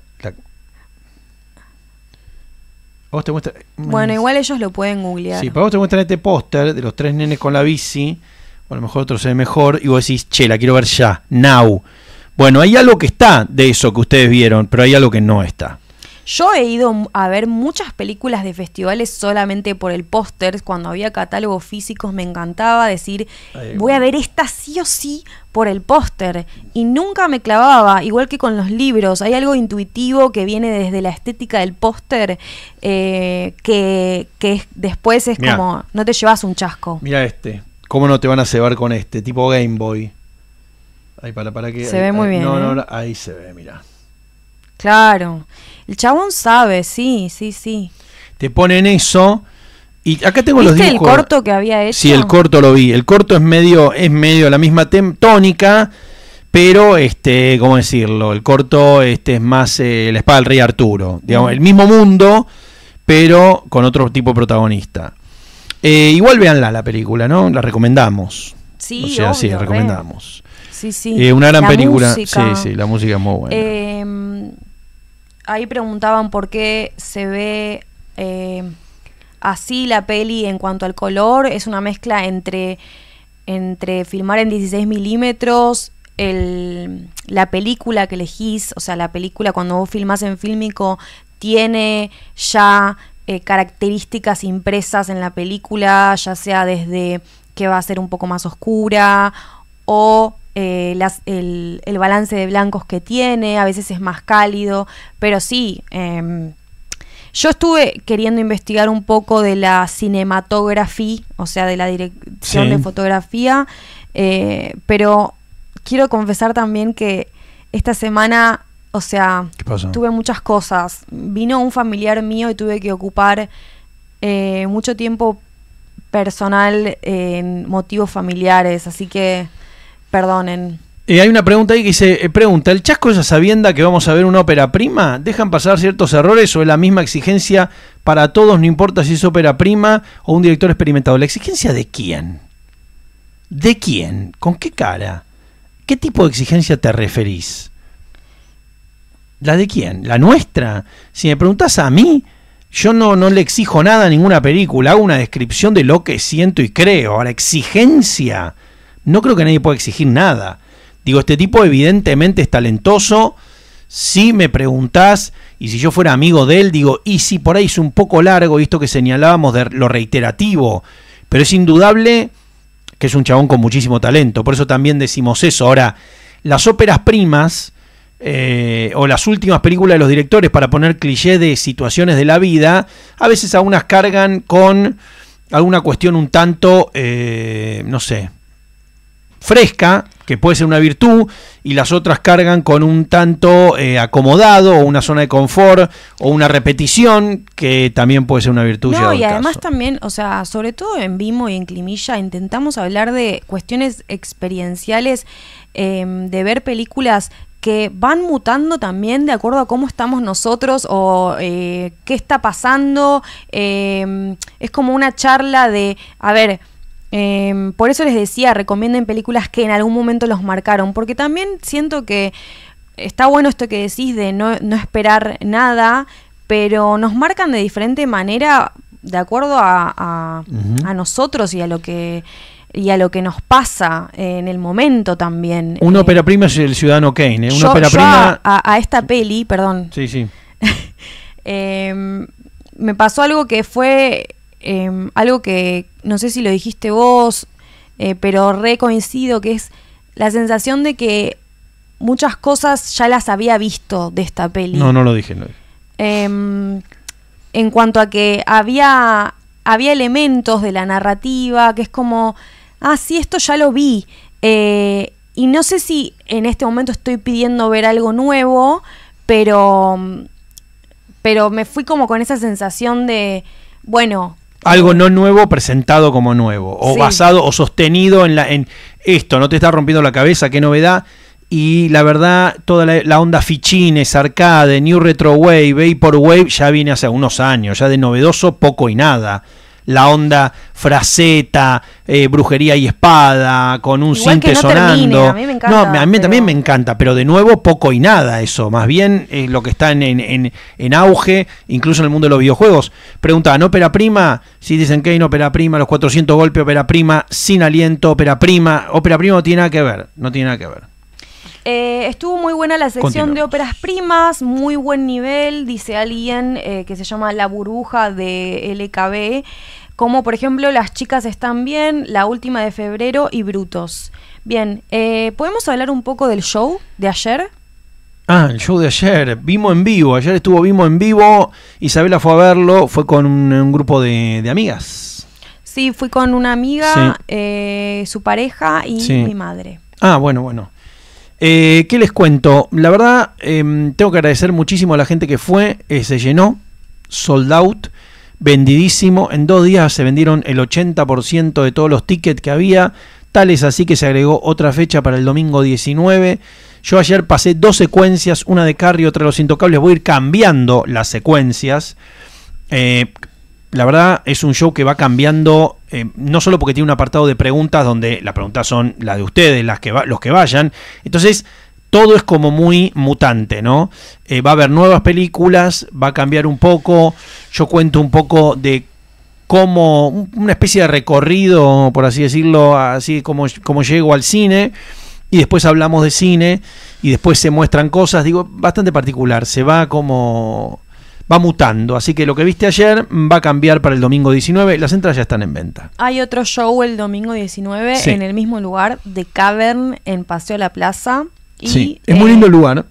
vos te muestran... Bueno, mm. igual ellos lo pueden googlear. Sí, para vos te muestran este póster de los tres nenes con la bici a lo mejor otro se ve mejor, y vos decís, che, la quiero ver ya, now. Bueno, hay algo que está de eso que ustedes vieron, pero hay algo que no está. Yo he ido a ver muchas películas de festivales solamente por el póster. Cuando había catálogos físicos me encantaba decir, voy a ver esta sí o sí por el póster. Y nunca me clavaba, igual que con los libros. Hay algo intuitivo que viene desde la estética del póster eh, que, después es como, no te llevas un chasco. Mira este. ¿Cómo no te van a cebar con este? Tipo Game Boy. Ahí para, que. Se ve bien. ¿eh? ahí se ve, mira. Claro. El chabón sabe, sí, sí, sí. Te ponen eso. Y acá tengo los dibujos. el corto que había hecho? Sí, el corto lo vi. El corto es medio, es medio la misma tónica, pero este, ¿cómo decirlo? El corto este es más eh, la espada del rey Arturo. Digamos, mm. el mismo mundo, pero con otro tipo de protagonista. Eh, igual véanla la película, ¿no? La recomendamos. Sí, o sea, sí, sí, recomendamos. Sí, sí. Eh, una gran película. Sí, sí, la música es muy buena. Em, ahí preguntaban por qué se ve eh, así la peli en cuanto al color. Es una mezcla entre, entre filmar en 16 milímetros, la película que elegís, o sea, la película cuando vos filmás en fílmico tiene ya eh, características impresas en la película, ya sea desde que va a ser un poco más oscura o eh, el, balance de blancos que tiene, a veces es más cálido, pero sí, em, yo estuve queriendo investigar un poco de la cinematografía, o sea, de la dirección de fotografía, eh, pero quiero confesar también que esta semana o sea, tuve muchas cosas. Vino un familiar mío y tuve que ocupar eh, mucho tiempo personal en motivos familiares, así que perdonen. Y hay una pregunta ahí que dice, eh, pregunta, ¿el chasco es sabienda que vamos a ver una ópera prima? ¿Dejan pasar ciertos errores o es la misma exigencia para todos, no importa si es ópera prima o un director experimentado? ¿La exigencia de quién? ¿De quién? ¿Con qué cara? ¿Qué tipo de exigencia te referís? ¿La de quién? ¿La nuestra? Si me preguntas a mí, yo no, no le exijo nada a ninguna película, hago una descripción de lo que siento y creo. A la exigencia, no creo que nadie pueda exigir nada. Digo, este tipo evidentemente es talentoso. Si me preguntás, y si yo fuera amigo de él, digo, y si por ahí es un poco largo, visto esto que señalábamos de lo reiterativo, pero es indudable que es un chabón con muchísimo talento, por eso también decimos eso. Ahora, las óperas primas, eh, o las últimas películas de los directores para poner cliché de situaciones de la vida, a veces algunas cargan con alguna cuestión un tanto, eh, no sé, fresca, que puede ser una virtud, y las otras cargan con un tanto eh, acomodado o una zona de confort o una repetición, que también puede ser una virtud. y además también, o sea, sobre todo en Vimo y en Climilla intentamos hablar de cuestiones experienciales, em, de ver películas que van mutando también de acuerdo a cómo estamos nosotros o eh, qué está pasando. Em, es como una charla de, a ver, em, por eso les decía, recomienden películas que en algún momento los marcaron, porque también siento que está bueno esto que decís de no, esperar nada, pero nos marcan de diferente manera de acuerdo a nosotros y a lo que y a lo que nos pasa eh, en el momento también. Un eh, ópera prima es el ciudadano Kane. ¿eh? a, esta peli, perdón. Sí, sí. Em, me pasó algo que fue em, algo que no sé si lo dijiste vos, eh, pero re coincido, que es la sensación de que muchas cosas ya las había visto de esta peli. No, no lo dije. Em, en cuanto a que había había elementos de la narrativa que es como ah, sí, esto ya lo vi. Eh, y no sé si en este momento estoy pidiendo ver algo nuevo, pero, pero me fui como con esa sensación de, bueno, algo no nuevo presentado como nuevo, o basado o sostenido en, la, en esto, no te está rompiendo la cabeza, qué novedad. Y la verdad, toda la, onda fichines, arcade, new retro wave, wave ya viene hace unos años, ya de novedoso poco y nada la onda fraseta, eh, brujería y espada, con un Igual no sonando. a mí también me encanta, pero de nuevo poco y nada eso. Más bien eh, lo que está en, en, en, auge, incluso en el mundo de los videojuegos. Preguntaban, ópera prima, si dicen que hay ópera prima, los 400 golpes, Opera prima, sin aliento, ópera prima. Opera prima no tiene nada que ver, no tiene nada que ver. Eh, estuvo muy buena la sección de óperas primas, muy buen nivel, dice alguien que se llama La Burbuja de LKB como por ejemplo Las chicas están bien, La última de febrero y Brutos. Bien, eh, ¿podemos hablar un poco del show de ayer? Ah, el show de ayer, Vimo en vivo, ayer estuvo Vimo en vivo, Isabela fue a verlo, fue con un, grupo de, amigas. Sí, fui con una amiga, eh, su pareja y mi madre. Ah, bueno, bueno. Eh, ¿Qué les cuento? La verdad, em, tengo que agradecer muchísimo a la gente que fue, se llenó, sold out vendidísimo. En dos días se vendieron el 80% de todos los tickets que había. Tal es así que se agregó otra fecha para el domingo 19. Yo ayer pasé dos secuencias, una de Carrie, otra de Los Intocables. Voy a ir cambiando las secuencias. Eh, la verdad es un show que va cambiando, eh, no solo porque tiene un apartado de preguntas donde las preguntas son las de ustedes, las que los que vayan. Entonces todo es como muy mutante, ¿no? Eh, va a haber nuevas películas, va a cambiar un poco, yo cuento un poco de cómo, una especie de recorrido, por así decirlo, así como, como llego al cine, y después hablamos de cine, y después se muestran cosas, digo, bastante particular, se va como va mutando. Así que lo que viste ayer va a cambiar para el domingo 19. Las entradas ya están en venta. Hay otro show el domingo 19 en el mismo lugar de Cavern en Paseo La Plaza es muy lindo el eh, lugar.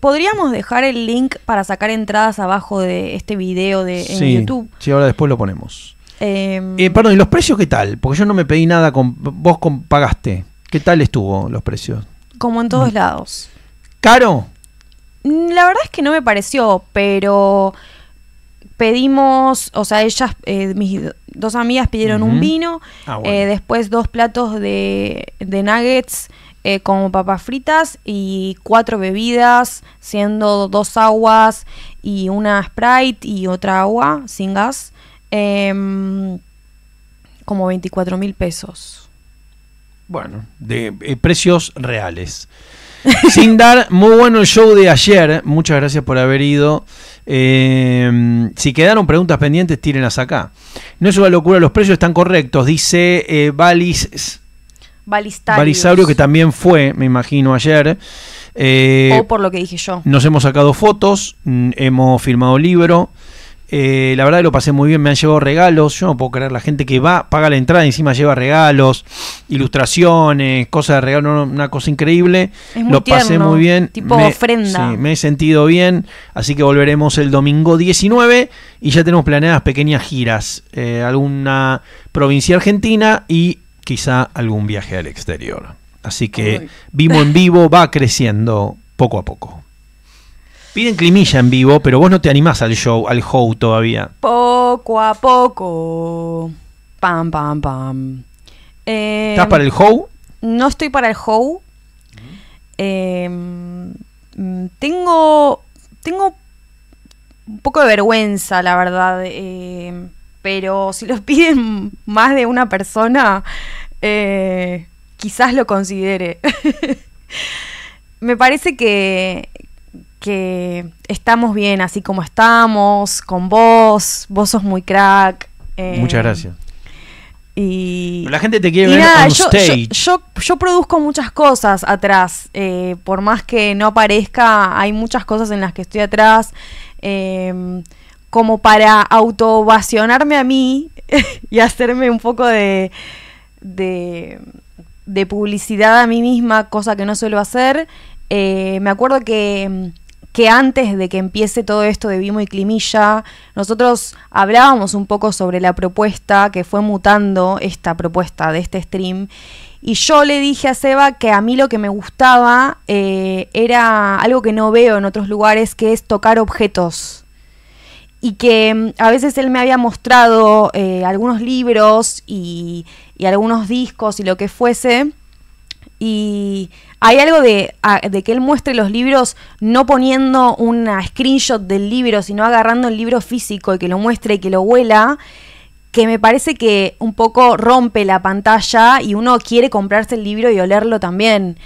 Podríamos dejar el link para sacar entradas abajo de este video de YouTube. Sí, ahora después lo ponemos. Em, eh, perdón, ¿y los precios qué tal? Porque yo no me pedí nada, con, vos pagaste. ¿Qué tal estuvo los precios? Como en todos mm. lados. ¿Caro? Mm, la verdad es que no me pareció, pero pedimos, o sea, ellas, eh, mis dos amigas pidieron un vino, ah, después dos platos de nuggets eh, como papas fritas y cuatro bebidas, siendo dos aguas y una Sprite y otra agua sin gas, em, como 24 mil pesos. Bueno, de eh, precios reales. Sin dar, muy bueno el show de ayer. Muchas gracias por haber ido. Em, si quedaron preguntas pendientes, tírenlas acá. No es una locura, los precios están correctos. Dice eh, Balis balisario que también fue, me imagino, ayer. Eh, o por lo que dije yo. Nos hemos sacado fotos, mm, hemos firmado libro. Eh, la verdad lo pasé muy bien, me han llevado regalos. Yo no puedo creer la gente que va, paga la entrada y encima lleva regalos, ilustraciones, cosas de regalo, una cosa increíble. lo pasé muy bien. Tipo me, ofrenda. Sí, me he sentido bien. Así que volveremos el domingo 19 y ya tenemos planeadas pequeñas giras. Eh, alguna provincia argentina y quizá algún viaje al exterior. Así que vivo en vivo va creciendo poco a poco. Piden climilla en vivo, pero vos no te animás al show, al show todavía. Poco a poco. Pam, pam, pam. ¿Estás em, para el show? No estoy para el show. Em, tengo, tengo un poco de vergüenza, la verdad. Em, pero si los piden más de una persona, eh, quizás lo considere. Me parece que, que estamos bien así como estamos, con vos, vos sos muy crack. Eh, muchas gracias. Y, la gente te quiere ver nada, on yo, stage. Yo, produzco muchas cosas atrás. Eh, por más que no aparezca, hay muchas cosas en las que estoy atrás como para autovacionarme a mí y hacerme un poco de, de, publicidad a mí misma, cosa que no suelo hacer. Eh, me acuerdo que, antes de que empiece todo esto de Vimo y Climilla, nosotros hablábamos un poco sobre la propuesta que fue mutando esta propuesta de este stream. Y yo le dije a Seba que a mí lo que me gustaba eh, era algo que no veo en otros lugares, que es tocar objetos y que mm, a veces él me había mostrado eh, algunos libros y, algunos discos y lo que fuese. Y hay algo de, que él muestre los libros no poniendo un screenshot del libro, sino agarrando el libro físico y que lo muestre y que lo huela, que me parece que un poco rompe la pantalla y uno quiere comprarse el libro y olerlo también.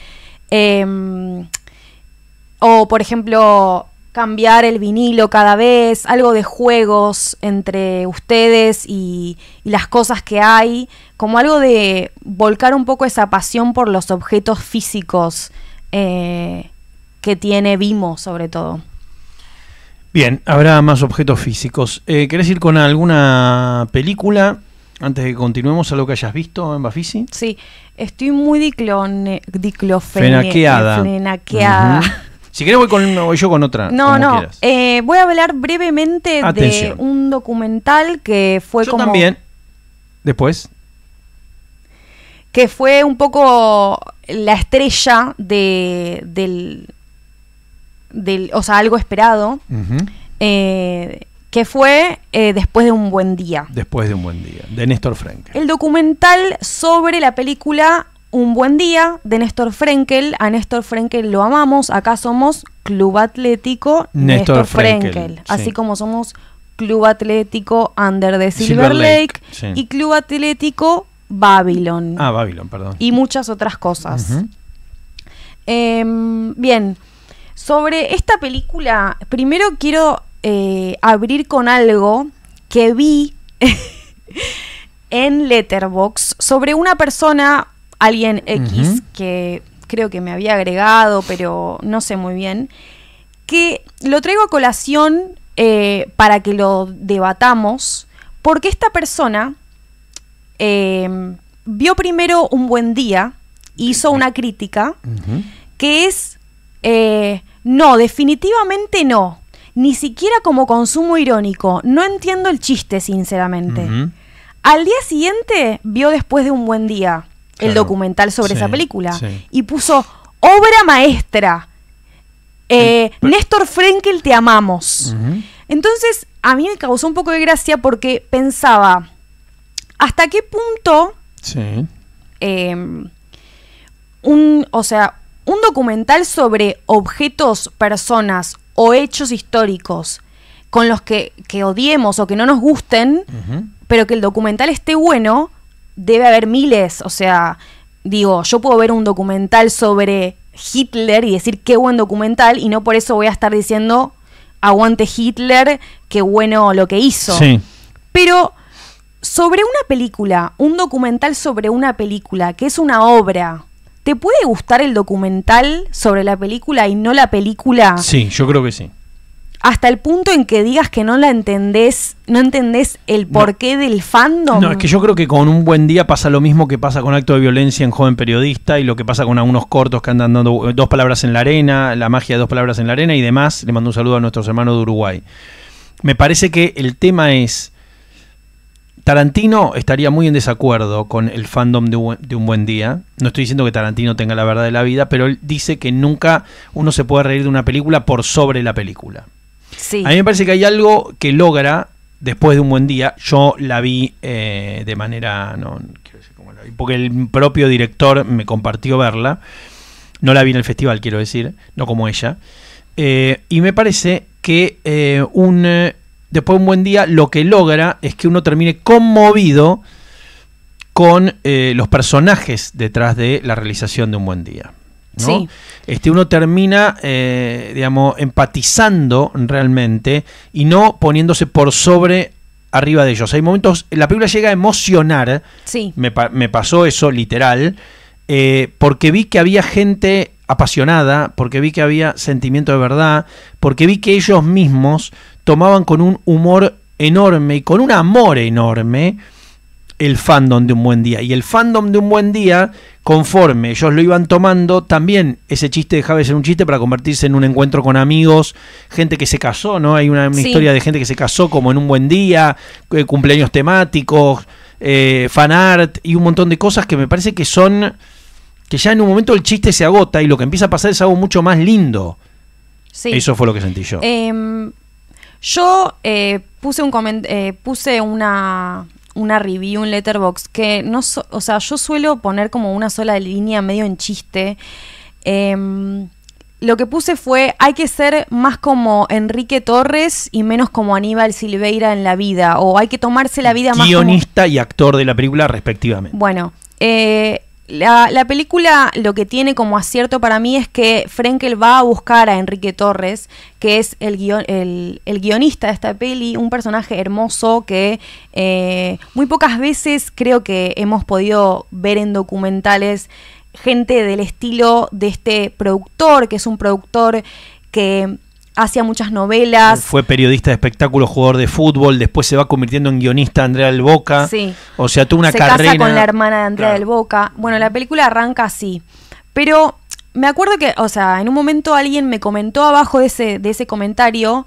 Em, o por ejemplo, cambiar el vinilo cada vez, algo de juegos entre ustedes y, las cosas que hay, como algo de volcar un poco esa pasión por los objetos físicos eh, que tiene Vimo sobre todo. Bien, habrá más objetos físicos. Eh, ¿Querés ir con alguna película? Antes de que continuemos, lo que hayas visto en Bafisi? Sí, estoy muy diclone, si querés voy, con yo con otra. No, no. Eh, voy a hablar brevemente de un documental que fue yo como... también. Después. Que fue un poco la estrella de, del, del... O sea, algo esperado. Eh, que fue eh, Después de un buen día. Después de un buen día, de Néstor Frank. El documental sobre la película un buen día de Néstor Frenkel. A Néstor Frenkel lo amamos. Acá somos Club Atlético Néstor, Frenkel. así como somos Club Atlético Under de Silver, Lake, y Club Atlético Babylon. Ah, Babylon, perdón. Y muchas otras cosas. Em, bien, sobre esta película, primero quiero eh, abrir con algo que vi en Letterbox sobre una persona alguien X que creo que me había agregado, pero no sé muy bien, que lo traigo a colación eh, para que lo debatamos, porque esta persona em, vio primero un buen día, hizo una crítica, que es, eh, no, definitivamente no, ni siquiera como consumo irónico, no entiendo el chiste, sinceramente. Al día siguiente vio después de un buen día el documental sobre esa película. Y puso obra maestra. Eh, Néstor Frenkel, te amamos. Entonces, a mí me causó un poco de gracia porque pensaba, ¿hasta qué punto em, un, o sea, un documental sobre objetos, personas o hechos históricos con los que, que odiemos o que no nos gusten, pero que el documental esté bueno, debe haber miles, o sea, digo, yo puedo ver un documental sobre Hitler y decir qué buen documental y no por eso voy a estar diciendo aguante Hitler, qué bueno lo que hizo. Sí. Pero sobre una película, un documental sobre una película, que es una obra, ¿te puede gustar el documental sobre la película y no la película? Sí, yo creo que sí hasta el punto en que digas que no la entendés, no entendés el porqué del fandom. No, es que yo creo que con un buen día pasa lo mismo que pasa con acto de violencia en joven periodista y lo que pasa con algunos cortos que andan dando dos palabras en la arena, la magia de dos palabras en la arena y demás. Le mando un saludo a nuestros hermanos de Uruguay. Me parece que el tema es. Tarantino estaría muy en desacuerdo con el fandom de un, buen día. No estoy diciendo que Tarantino tenga la verdad de la vida, pero él dice que nunca uno se puede reír de una película por sobre la película. A mí me parece que hay algo que logra después de un buen día. Yo la vi eh, de manera. No, porque el propio director me compartió verla. No la vi en el festival, quiero decir, no como ella. Eh, y me parece que eh, un, después de un buen día lo que logra es que uno termine conmovido con los personajes detrás de la realización de un buen día. Este, uno termina, eh, digamos, empatizando realmente y no poniéndose por sobre arriba de ellos. Hay momentos, la película llega a emocionar, sí. me, pasó eso literal, eh, porque vi que había gente apasionada, porque vi que había sentimiento de verdad, porque vi que ellos mismos tomaban con un humor enorme y con un amor enorme el fandom de un buen día. Y el fandom de un buen día, conforme ellos lo iban tomando, también ese chiste dejaba de ser un chiste para convertirse en un encuentro con amigos, gente que se casó, ¿no? Hay una, historia de gente que se casó como en un buen día, eh, cumpleaños temáticos, fanart eh, fan art y un montón de cosas que me parece que son que ya en un momento el chiste se agota y lo que empieza a pasar es algo mucho más lindo. Sí. Eso fue lo que sentí yo. Em, yo eh, puse, un puse una, una review, un letterbox, que no, o sea, yo suelo poner como una sola línea medio en chiste. Em, lo que puse fue, hay que ser más como Enrique Torres y menos como Aníbal Silveira en la vida, o hay que tomarse la vida más... Guionista y actor de la película respectivamente. Bueno, eh, la, película lo que tiene como acierto para mí es que Frenkel va a buscar a Enrique Torres, que es el, guionista de esta peli, un personaje hermoso que eh, muy pocas veces creo que hemos podido ver en documentales gente del estilo de este productor, que es un productor que hacía muchas eh, novelas. Fue periodista de espectáculo, jugador de fútbol, después se va convirtiendo en guionista Andrea del Boca. Sí. O sea, tuvo una se Casa con la hermana de Andrea del Boca. Bueno, la película arranca así. Pero me acuerdo que, o sea, en un momento alguien me comentó abajo de ese, de ese comentario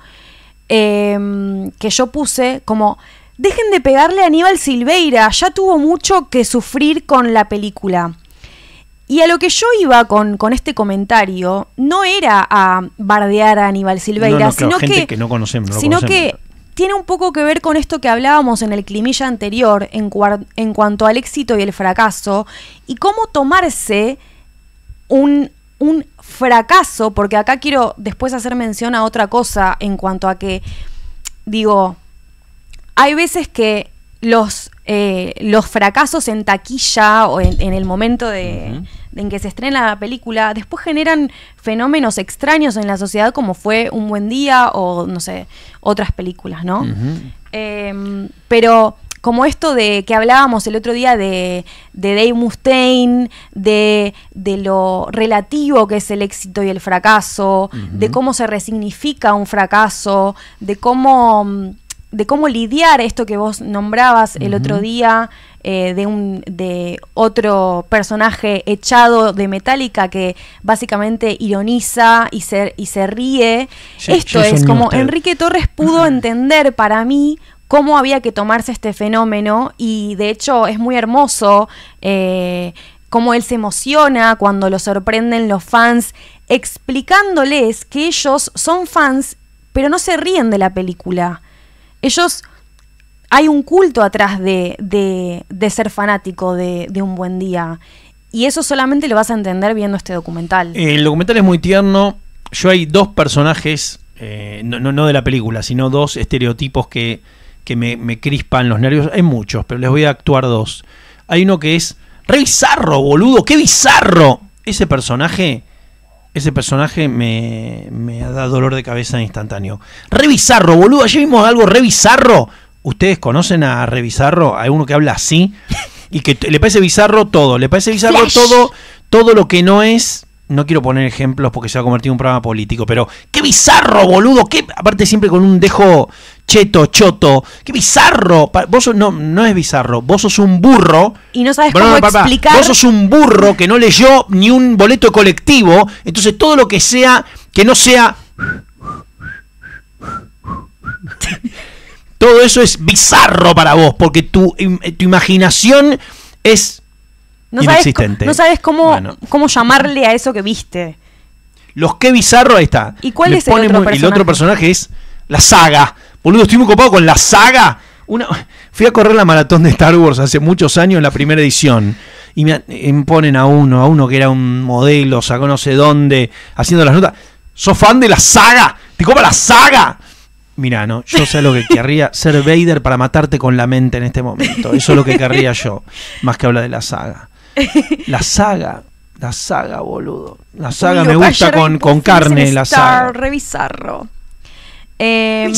em, que yo puse como. Dejen de pegarle a Aníbal Silveira, ya tuvo mucho que sufrir con la película. Y a lo que yo iba con, este comentario no era a bardear a Aníbal Silveira, sino que, sino que tiene un poco que ver con esto que hablábamos en el climilla anterior en, en cuanto al éxito y el fracaso y cómo tomarse un, fracaso, porque acá quiero después hacer mención a otra cosa en cuanto a que, digo, hay veces que los, eh, los fracasos en taquilla o en, el momento de en que se estrena la película, después generan fenómenos extraños en la sociedad como fue Un Buen Día o, no sé, otras películas, ¿no? Em, pero como esto de que hablábamos el otro día de, de Dave Mustaine, de, lo relativo que es el éxito y el fracaso, de cómo se resignifica un fracaso, de cómo, de cómo lidiar esto que vos nombrabas el otro día, eh, de, un, de otro personaje echado de Metallica que básicamente ironiza y se, y se ríe. Esto es como Enrique Torres pudo entender para mí cómo había que tomarse este fenómeno y de hecho es muy hermoso eh, cómo él se emociona cuando lo sorprenden los fans explicándoles que ellos son fans pero no se ríen de la película. Ellos hay un culto atrás de, de, ser fanático de, un buen día. Y eso solamente lo vas a entender viendo este documental. Eh, el documental es muy tierno. Yo hay dos personajes, eh, no, no, de la película, sino dos estereotipos que, me, crispan los nervios. Hay muchos, pero les voy a actuar dos. Hay uno que es, re bizarro, boludo, qué bizarro. Ese personaje, ese personaje me, me da dolor de cabeza instantáneo. Re bizarro, boludo, ayer vimos algo re bizarro ¿Ustedes conocen a Revisarro? Hay uno que habla así y que le parece bizarro todo. Le parece bizarro todo, todo lo que no es. No quiero poner ejemplos porque se ha convertido en un programa político, pero qué bizarro, boludo. ¿Qué? Aparte, siempre con un dejo cheto, choto. ¡Qué bizarro! Vos no, no es bizarro, vos sos un burro. Y no sabes cómo explicar. Vos sos un burro que no leyó ni un boleto colectivo. Entonces todo lo que sea, que no sea. todo eso es bizarro para vos, porque tu, tu imaginación es no inexistente. Sabes, no sabes cómo, cómo llamarle a eso que viste. Los qué bizarro, está. ¿Y cuál es el otro, personaje? el otro, personaje? es la saga. Boludo, estoy muy copado con la saga. Una, fui a correr la maratón de Star Wars hace muchos años, en la primera edición. Y me imponen eh, a uno, a uno que era un modelo, sacó no sé dónde, haciendo las notas. ¿Sos fan de la saga? ¿Te copa la saga? Mira, no, yo sé lo que querría ser Vader para matarte con la mente en este momento. Eso es lo que querría yo, más que hablar de la saga. La saga, la saga, boludo. La saga me gusta con, con carne, la saga. Re bizarro. Em,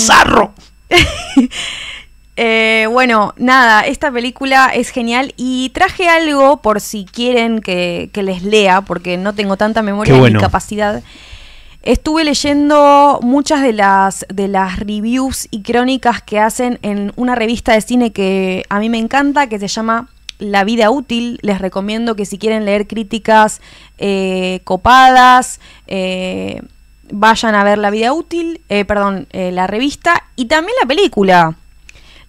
eh, bueno, nada, esta película es genial y traje algo por si quieren que, les lea, porque no tengo tanta memoria ni capacidad. Estuve leyendo muchas de las, de las reviews y crónicas que hacen en una revista de cine que a mí me encanta, que se llama La vida útil. Les recomiendo que si quieren leer críticas eh, copadas, eh, vayan a ver La vida útil, eh, perdón, la revista y también la película.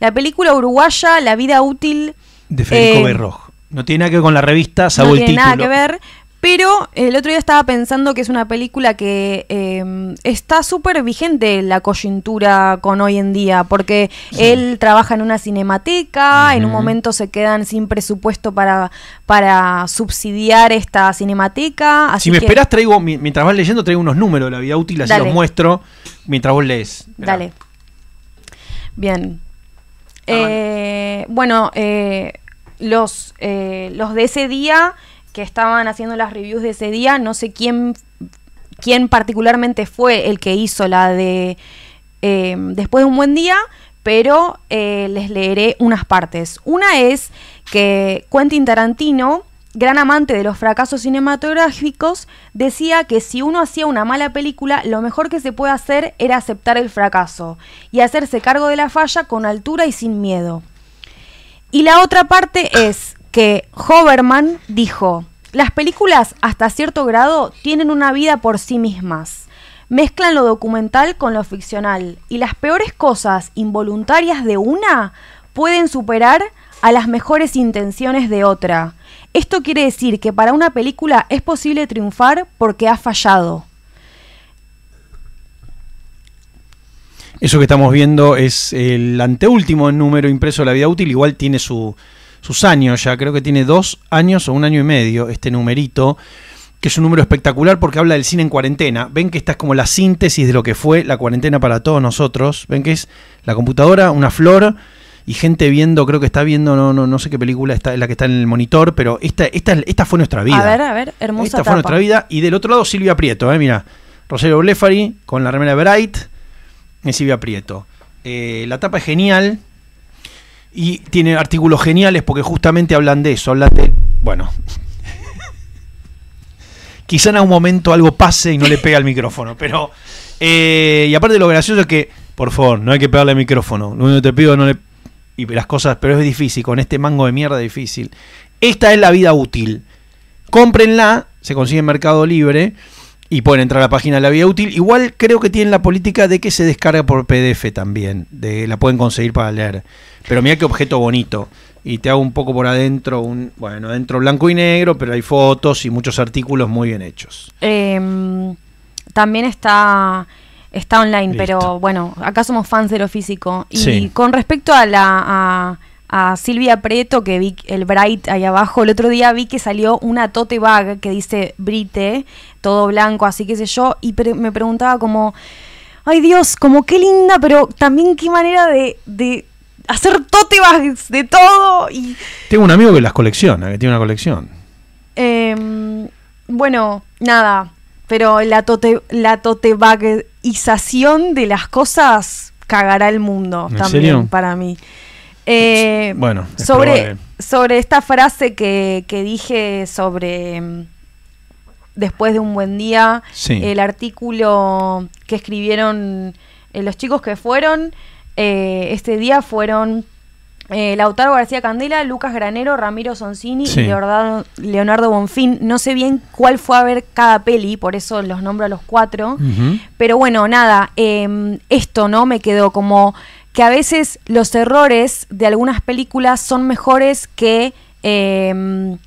La película uruguaya La vida útil. De Federico Berroj. No tiene nada que ver con la revista, salvo No tiene nada que ver, pero eh, el otro día estaba pensando que es una película que em, está súper vigente la coyuntura con hoy en día, porque él trabaja en una cinemateca, en un momento se quedan sin presupuesto para, para subsidiar esta cinemateca. si me esperas, esperás, traigo, mientras vas leyendo, traigo unos números de la vida útil, así los muestro mientras vos lees. Dale. Bien. Eh, bueno, eh, los, los de ese día que estaban haciendo las reviews de ese día, no sé quién, quién particularmente fue el que hizo la de em, Después de un buen día, pero eh, les leeré unas partes. Una es que Quentin Tarantino, gran amante de los fracasos cinematográficos, decía que si uno hacía una mala película, lo mejor que se puede hacer era aceptar el fracaso y hacerse cargo de la falla con altura y sin miedo. Y la otra parte es que Hoberman dijo, las películas hasta cierto grado tienen una vida por sí mismas. Mezclan lo documental con lo ficcional y las peores cosas involuntarias de una pueden superar a las mejores intenciones de otra. Esto quiere decir que para una película es posible triunfar porque ha fallado. Eso que estamos viendo es el anteúltimo número impreso de la vida útil, igual tiene su, sus años ya, creo que tiene dos años o un año y medio este numerito, que es un número espectacular porque habla del cine en cuarentena. Ven que esta es como la síntesis de lo que fue la cuarentena para todos nosotros. Ven que es la computadora, una flor y gente viendo, creo que está viendo, no, no, no sé qué película está, es la que está en el monitor, pero esta, esta, fue nuestra vida. A ver, a ver, hermosa. Esta fue nuestra vida. Y del otro lado, Silvia Prieto, ¿eh? mira, Rosario Blefari con la remera Bright y Silvia Prieto. Eh, la tapa es genial, y tiene artículos geniales porque justamente hablan de eso, hablan de, bueno, quizá en algún momento algo pase y no le pega el micrófono, pero... Eh, y aparte lo gracioso es que, por favor, no hay que pegarle el micrófono, lo único te pido no le... Y las cosas, pero es difícil, con este mango de mierda difícil. Esta es la vida útil. Cómprenla, se consigue en Mercado Libre. Y pueden entrar a la página de la vida útil. Igual creo que tienen la política de que se descarga por PDF también. la pueden conseguir para leer. Pero mira qué objeto bonito. Y te hago un poco por adentro, un, bueno, adentro blanco y negro, pero hay fotos y muchos artículos muy bien hechos. Em, también está, está online, pero bueno, acá somos fans de lo físico. Y con respecto a la a Silvia Preto, que vi el Bright ahí abajo. El otro día vi que salió una tote bag que dice Brite, todo blanco, así que sé yo, y me preguntaba como, ay Dios, como qué linda, pero también qué manera de, de hacer tote bags de todo. Y... Tengo un amigo que las colecciona, que tiene una colección. Em, bueno, nada, pero la tote, la tote de las cosas cagará el mundo también para mí. Eh, bueno, sobre, sobre esta frase que, dije sobre mm, después de un buen día, el artículo que escribieron eh, los chicos que fueron eh, este día fueron Lautaro García Candela, Lucas Granero, Ramiro Soncini y Leonardo, Leonardo, Bonfín. No sé bien cuál fue a ver cada peli, por eso los nombro a los cuatro. Pero bueno, nada, em, esto no me quedó como que a veces los errores de algunas películas son mejores que em,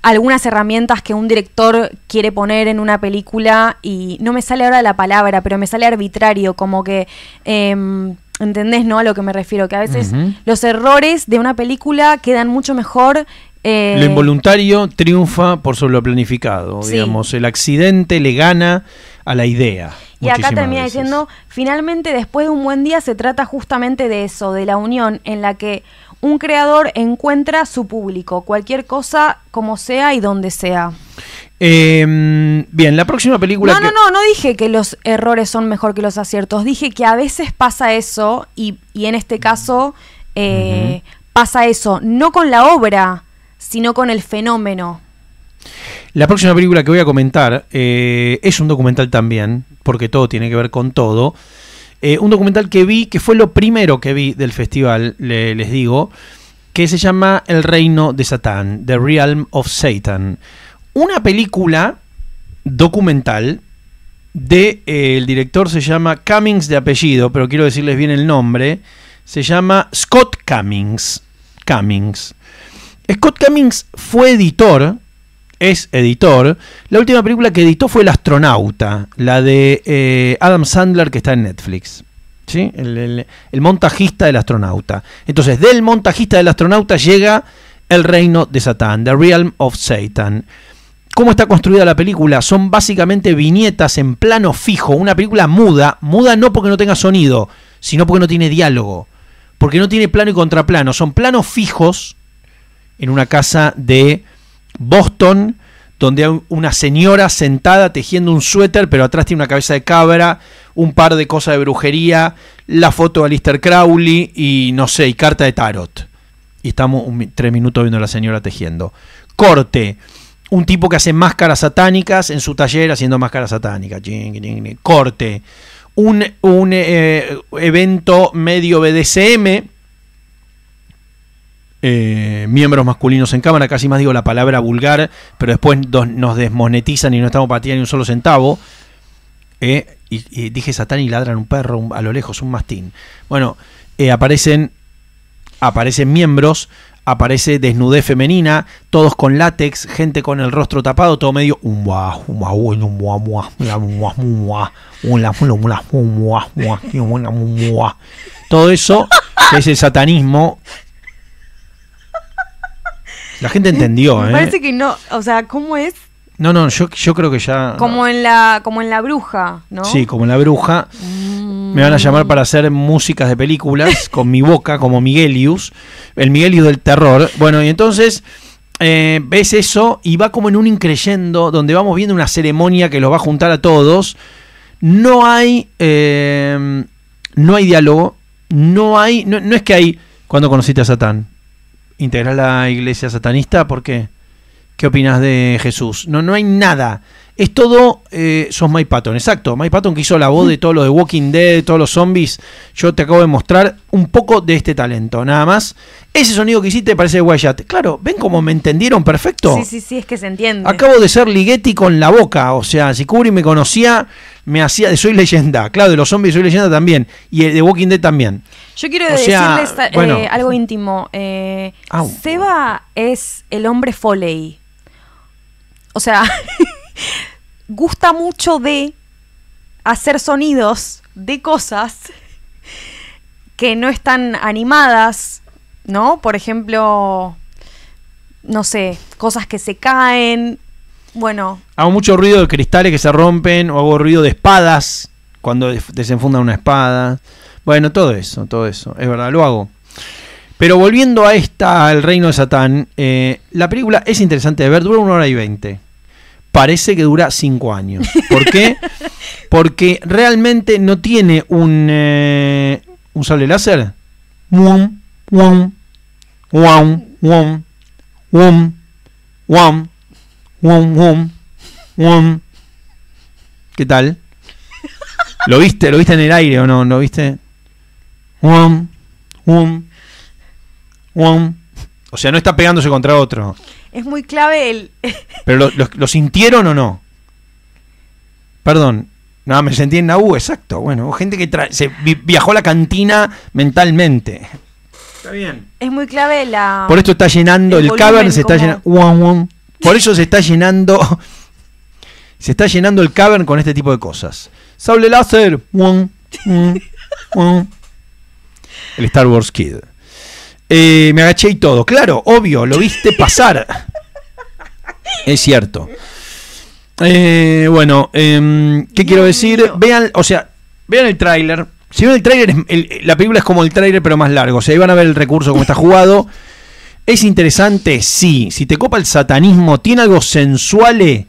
algunas herramientas que un director quiere poner en una película y no me sale ahora la palabra, pero me sale arbitrario, como que... Em, ¿Entendés, no? A lo que me refiero, que a veces los errores de una película quedan mucho mejor eh, lo involuntario triunfa por sobre lo planificado, digamos, el accidente le gana a la idea. Y acá termina diciendo, finalmente después de un buen día se trata justamente de eso, de la unión en la que un creador encuentra su público, cualquier cosa, como sea y donde sea. Em, bien, la próxima película. No, no, no, no dije que los errores son mejor que los aciertos. Dije que a veces pasa eso y, en este caso eh, pasa eso, no con la obra, sino con el fenómeno. La próxima película que voy a comentar eh, es un documental también, porque todo tiene que ver con todo. Eh, un documental que vi, que fue lo primero que vi del festival, les digo, que se llama El Reino de Satán, The Realm of Satan. Una película documental de, eh, el director se llama Cummings de apellido, pero quiero decirles bien el nombre. Se llama Scott Cummings. Cummings. Scott Cummings fue editor es editor. La última película que editó fue El Astronauta, la de eh, Adam Sandler que está en Netflix. ¿sí? El, el, montajista del astronauta. Entonces, del montajista del astronauta llega el reino de Satán, The Realm of Satan. ¿Cómo está construida la película? Son básicamente viñetas en plano fijo, una película muda, muda no porque no tenga sonido, sino porque no tiene diálogo, porque no tiene plano y contraplano, son planos fijos en una casa de Boston, donde hay una señora sentada tejiendo un suéter, pero atrás tiene una cabeza de cabra, un par de cosas de brujería, la foto de Alistair Crowley y no sé, y carta de tarot. Y estamos tres minutos viendo a la señora tejiendo. Corte. Un tipo que hace máscaras satánicas en su taller haciendo máscaras satánicas. Corte. Un, un eh, evento medio BDSM miembros masculinos en cámara, casi más digo la palabra vulgar, pero después nos desmonetizan y no estamos para tirar ni un solo centavo. y, dije Satán y ladran un perro a lo lejos, un mastín. Bueno, aparecen, aparecen miembros, aparece desnudez femenina, todos con látex, gente con el rostro tapado, todo medio todo eso es el satanismo la gente entendió, ¿eh? Parece que no, o sea, ¿cómo es? No, no, yo, creo que ya. Como en la, como en la bruja, ¿no? Sí, como en la bruja. Mm. Me van a llamar para hacer músicas de películas con mi boca, como Miguelius, el Miguelius del terror. Bueno, y entonces eh, ves eso y va como en un increyendo donde vamos viendo una ceremonia que los va a juntar a todos. No hay, eh, no hay diálogo, no hay, no, no es que hay cuando conociste a Satán integrar la iglesia satanista? ¿Por qué? ¿Qué opinas de Jesús? No, no hay nada es todo. Eh, sos Mike Patton, exacto. Mike Patton que hizo la voz de todo lo de Walking Dead, de todos los zombies. Yo te acabo de mostrar un poco de este talento, nada más. Ese sonido que hiciste parece de Wyatt. Claro, ¿ven cómo me entendieron perfecto? Sí, sí, sí, es que se entiende. Acabo de ser Ligeti con la boca. O sea, si Kubrick me conocía, me hacía de Soy Leyenda. Claro, de los zombies Soy Leyenda también. Y de Walking Dead también. Yo quiero decirles eh, algo íntimo. Eh, Seba es el hombre Foley. O sea. gusta mucho de hacer sonidos de cosas que no están animadas, ¿no? Por ejemplo, no sé, cosas que se caen. Bueno. Hago mucho ruido de cristales que se rompen o hago ruido de espadas cuando desenfunda una espada. Bueno, todo eso, todo eso. Es verdad, lo hago. Pero volviendo a esta, al reino de Satán, eh, la película es interesante de ver, dura una hora y veinte parece que dura cinco años. ¿Por qué? Porque realmente no tiene un, eh, un sable láser. ¿Qué tal? ¿Lo viste? ¿Lo viste en el aire o no? ¿Lo viste? O sea, no está pegándose contra otro es muy clave el... ¿Pero lo, sintieron o no? Perdón, no, me sentí en la exacto. Bueno, gente que se viajó a la cantina mentalmente. Está bien. Es muy clave la. Por esto está llenando el, cavern, se está llenando. Por eso se está llenando. se está llenando el cavern con este tipo de cosas. Sable láser. el Star Wars Kid. Eh, me agaché y todo. Claro, obvio, lo viste pasar. es cierto. Eh, bueno, em, ¿qué quiero decir? Vean, o sea, vean el tráiler. Si ven el tráiler, la película es como el tráiler pero más largo. O ahí van a ver el recurso como está jugado. ¿Es interesante? Sí. Si te copa el satanismo, ¿tiene algo sensual?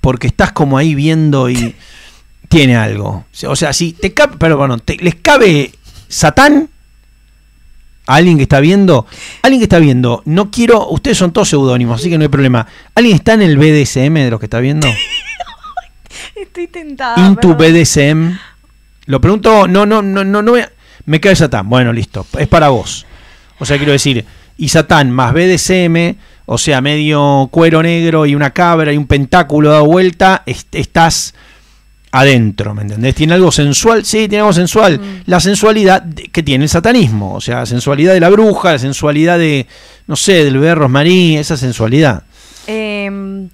Porque estás como ahí viendo y tiene algo. O sea, si te cabe, pero bueno, les cabe Satán, alguien que está viendo, alguien que está viendo, no quiero, ustedes son todos seudónimos, así que no hay problema. ¿Alguien está en el BDSM de los que está viendo? Estoy tentada. ¿En tu BDSM. Lo pregunto, no, no, no, no, no me, me cae Satán. Bueno, listo, es para vos. O sea, quiero decir, y Satán más BDSM, o sea, medio cuero negro y una cabra y un pentáculo dado vuelta, estás adentro, ¿me entendés? Tiene algo sensual, sí, tiene algo sensual. Mm. La sensualidad que tiene el satanismo, o sea, la sensualidad de la bruja, la sensualidad de, no sé, del bebé Rosmarí, esa sensualidad. Em,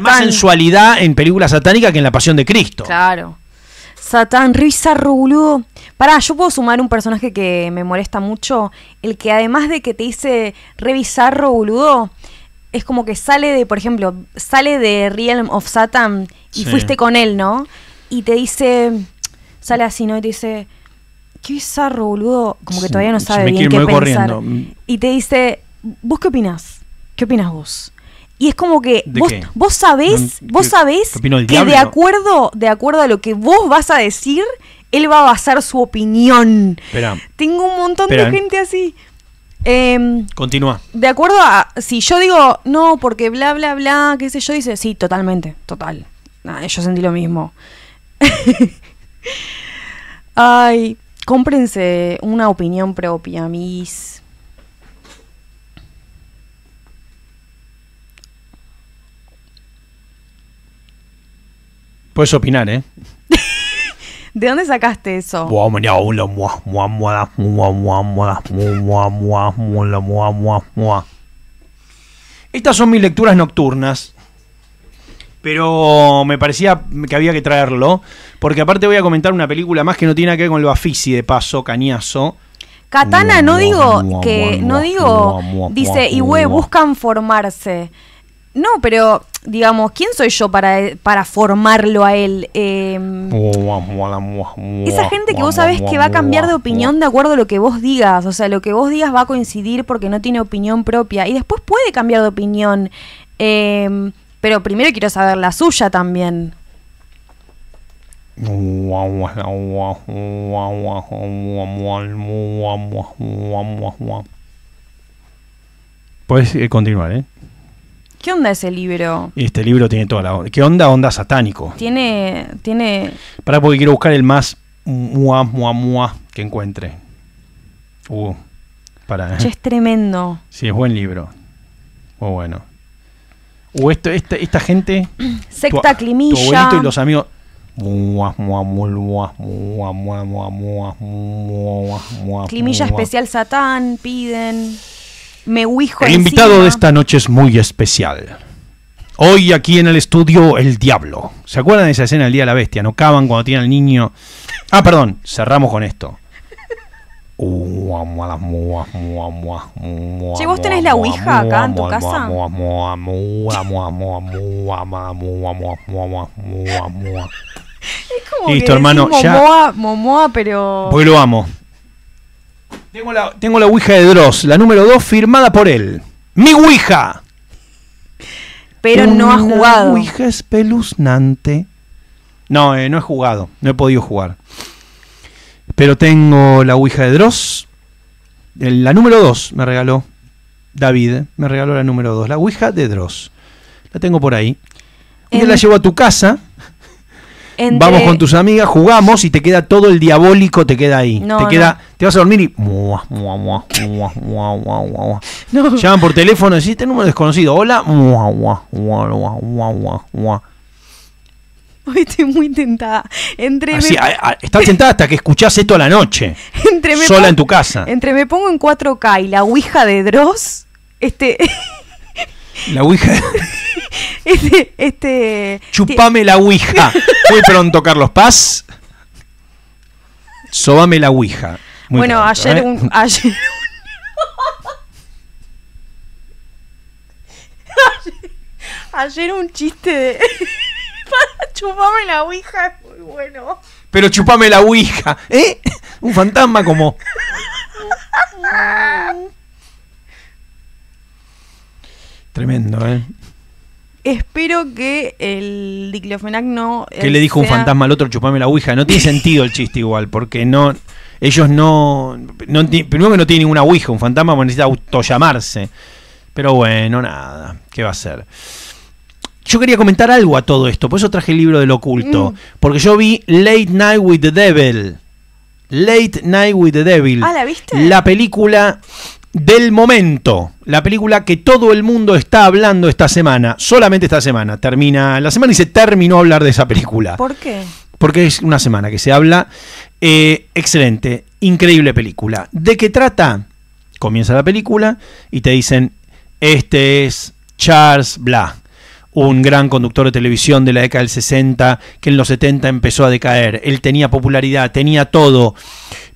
más sensualidad en películas satánicas que en La Pasión de Cristo. Claro. Satán risa boludo. Pará, yo puedo sumar un personaje que me molesta mucho. El que además de que te dice revisarro, boludo, es como que sale de, por ejemplo, sale de Realm of Satan y fuiste con él, ¿no? y te dice, sale así, ¿no? Y te dice, qué bizarro, boludo. Como que todavía no sabe bien qué pensar. Y te dice, ¿vos qué opinas ¿Qué opinas vos? Y es como que vos, vos sabés, vos sabés que, de acuerdo, de acuerdo a lo que vos vas a decir, él va a basar su opinión. Tengo un montón de ¿eh? gente así. Em, Continúa. De acuerdo a. Si yo digo, no, porque bla, bla, bla, qué sé yo, dice, sí, totalmente, total. yo sentí lo mismo. Ay, cómprense una opinión propia, mis. Puedes opinar, ¿eh? ¿De dónde sacaste eso? Estas son mis lecturas nocturnas pero me parecía que había que traerlo, porque aparte voy a comentar una película más que no tiene que ver con lo afisi de paso, cañazo. Katana, no digo que, no digo, dice, y güey, buscan formarse. No, pero digamos, ¿quién soy yo para, para formarlo a él? Em, esa gente que vos sabés que va a cambiar de opinión de acuerdo a lo que vos digas, o sea, lo que vos digas va a coincidir porque no tiene opinión propia y después puede cambiar de opinión. Eh, pero primero quiero saber la suya también. Puedes eh, continuar, ¿eh? ¿Qué onda ese libro? Este libro tiene toda la onda. ¿Qué onda? Onda satánico. Tiene. tiene... Para porque quiero buscar el más mua, mua, mua que encuentre. Uh, para. Eh. es tremendo. Sí, es buen libro. Muy bueno o esta, gente. Secta Climilla. abuelito y los amigos. Climilla especial Satán, piden. Me huijo El invitado de esta noche es muy especial. Hoy aquí en el estudio, el diablo. ¿Se acuerdan de esa escena del Día de la Bestia? No caban cuando tiene al niño. Ah, perdón, cerramos con esto. Si vos tenés la Ouija acá en tu casa. es Listo, hermano. Momoa, pero. Porque lo amo. Tengo la, Ouija de Dross, la número 2, firmada por él. ¡Mi Ouija! Pero no ha jugado. Ouija espeluznante. No, no he jugado. No he podido jugar. Pero tengo la Ouija de Dross. La número 2 me regaló David. Me regaló la número 2. La Ouija de Dross. La tengo por ahí. ¿Y la llevo a tu casa. Vamos con tus amigas, jugamos y te queda todo el diabólico, te queda ahí. te queda, te vas a dormir y. No. Llaman por teléfono y decís, este número desconocido. Hola. estoy muy tentada. Entre ah, estás tentada hasta que escuchás esto a la noche. Entre sola en tu casa. Entre me pongo en 4K y la Ouija de Dross, este. La Ouija. Este, este. Chupame la Ouija. Muy pronto, Carlos Paz. Sobame la Ouija. bueno, ¿eh? ayer un. Ayer un chiste de. chupame la ouija es muy bueno. Pero chupame la ouija, ¿eh? Un fantasma como. Tremendo, ¿eh? Espero que el diclofenac no. Eh, que le dijo un fantasma al otro, chupame la ouija. No tiene sentido el chiste igual, porque no. Ellos no. primero que no tiene ninguna ouija, un fantasma pues necesita autollamarse. Pero bueno, nada. ¿Qué va a ser? yo quería comentar algo a todo esto, por eso traje el libro del oculto. Mm. Porque yo vi Late Night with the Devil. Late Night with the Devil. Ah, ¿la viste? La película del momento. La película que todo el mundo está hablando esta semana. Solamente esta semana. Termina la semana y se terminó hablar de esa película. ¿Por qué? Porque es una semana que se habla. Eh, excelente. Increíble película. ¿De qué trata? Comienza la película y te dicen, este es Charles Blah un gran conductor de televisión de la década del 60, que en los 70 empezó a decaer. Él tenía popularidad, tenía todo.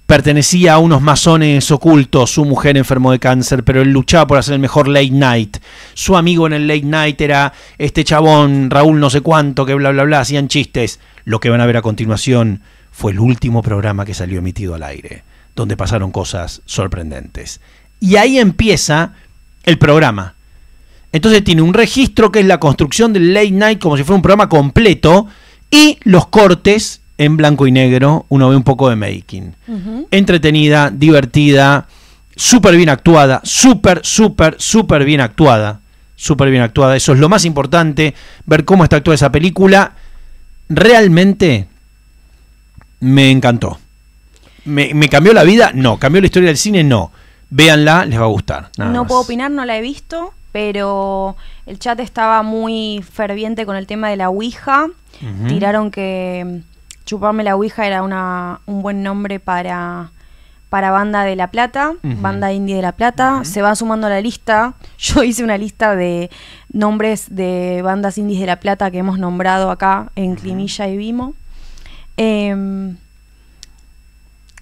Pertenecía a unos masones ocultos, su mujer enfermó de cáncer, pero él luchaba por hacer el mejor late night. Su amigo en el late night era este chabón, Raúl no sé cuánto, que bla, bla, bla, hacían chistes. Lo que van a ver a continuación fue el último programa que salió emitido al aire, donde pasaron cosas sorprendentes. Y ahí empieza el programa. Entonces tiene un registro que es la construcción del late night como si fuera un programa completo y los cortes en blanco y negro, uno ve un poco de making. Entretenida, divertida, súper bien actuada, súper, súper, súper bien actuada. Súper bien actuada, eso es lo más importante, ver cómo está actuada esa película. Realmente me encantó. ¿Me, cambió la vida? No. ¿Cambió la historia del cine? No. Véanla, les va a gustar. no puedo opinar, no la he visto pero el chat estaba muy ferviente con el tema de la Ouija. Tiraron que mm, Chuparme la Ouija era un buen nombre para, Banda de La Plata, Banda Indie de La Plata. Se va sumando a la lista. Yo hice una lista de nombres de bandas indies de La Plata que hemos nombrado acá en Climilla y Vimo. Em,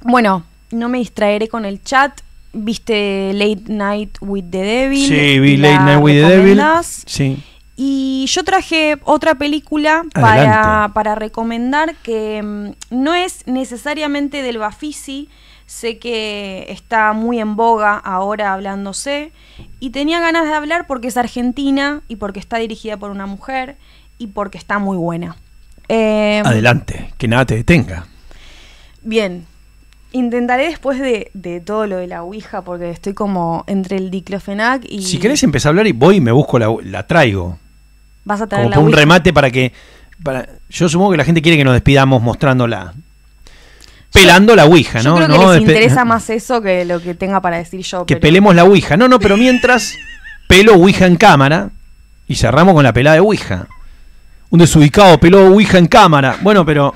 bueno, no me distraeré con el chat viste Late Night with the Devil. Sí, vi Late Night with the Devil. Sí. Y yo traje otra película para, recomendar que mm, no es necesariamente del Bafisi, sé que está muy en boga ahora hablándose, y tenía ganas de hablar porque es argentina y porque está dirigida por una mujer y porque está muy buena. Eh, Adelante, que nada te detenga. Bien, Intentaré después de, todo lo de la Ouija, porque estoy como entre el diclofenac y. Si querés empezar a hablar y voy y me busco la, la traigo. Vas a traer como un remate para que. Para, yo supongo que la gente quiere que nos despidamos mostrándola. Pelando la Ouija, ¿no? Yo creo que les interesa más eso que lo que tenga para decir yo. Que pelemos la Ouija. No, no, pero mientras pelo Ouija en cámara y cerramos con la pelada de Ouija. Un desubicado peló Ouija en cámara. Bueno, pero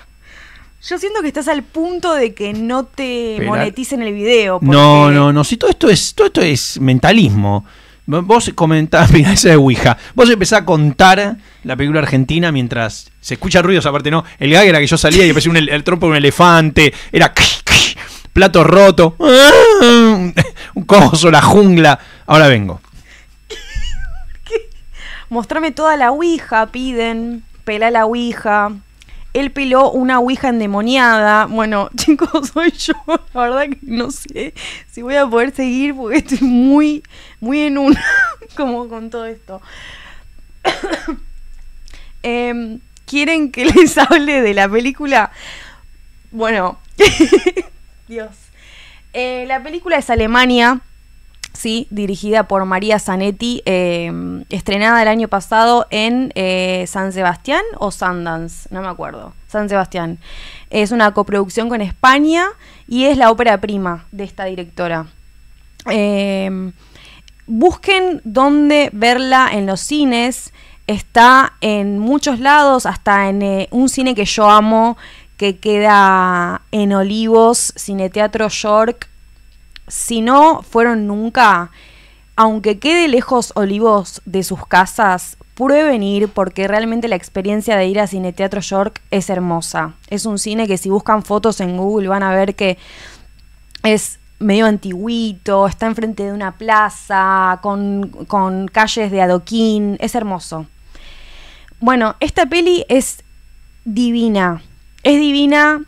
yo siento que estás al punto de que no te moneticen el video. No, no, no. Si todo esto es, todo esto es mentalismo. Vos comentás, mira, esa es Ouija. Vos empezás a contar la película argentina mientras se escuchan ruidos, aparte no. El gag era que yo salía y empecé el, trompo de un elefante. Era plato roto. Un coso, la jungla. Ahora vengo. Mostrame toda la Ouija, piden. Pelá la Ouija. Él peló una ouija endemoniada. Bueno, chicos, soy yo. La verdad que no sé si voy a poder seguir porque estoy muy, muy en una como con todo esto. Em, ¿Quieren que les hable de la película? Bueno, Dios. Eh, la película es Alemania Sí, dirigida por María Zanetti, eh, estrenada el año pasado en eh, San Sebastián o Sundance, no me acuerdo. San Sebastián. Es una coproducción con España y es la ópera prima de esta directora. Em, busquen dónde verla en los cines. Está en muchos lados, hasta en eh, un cine que yo amo, que queda en Olivos, Teatro York si no fueron nunca, aunque quede lejos Olivos de sus casas, prueben ir porque realmente la experiencia de ir a Cine Teatro York es hermosa. Es un cine que si buscan fotos en Google van a ver que es medio antiguito, está enfrente de una plaza, con, con calles de adoquín, es hermoso. Bueno, esta peli es divina. Es divina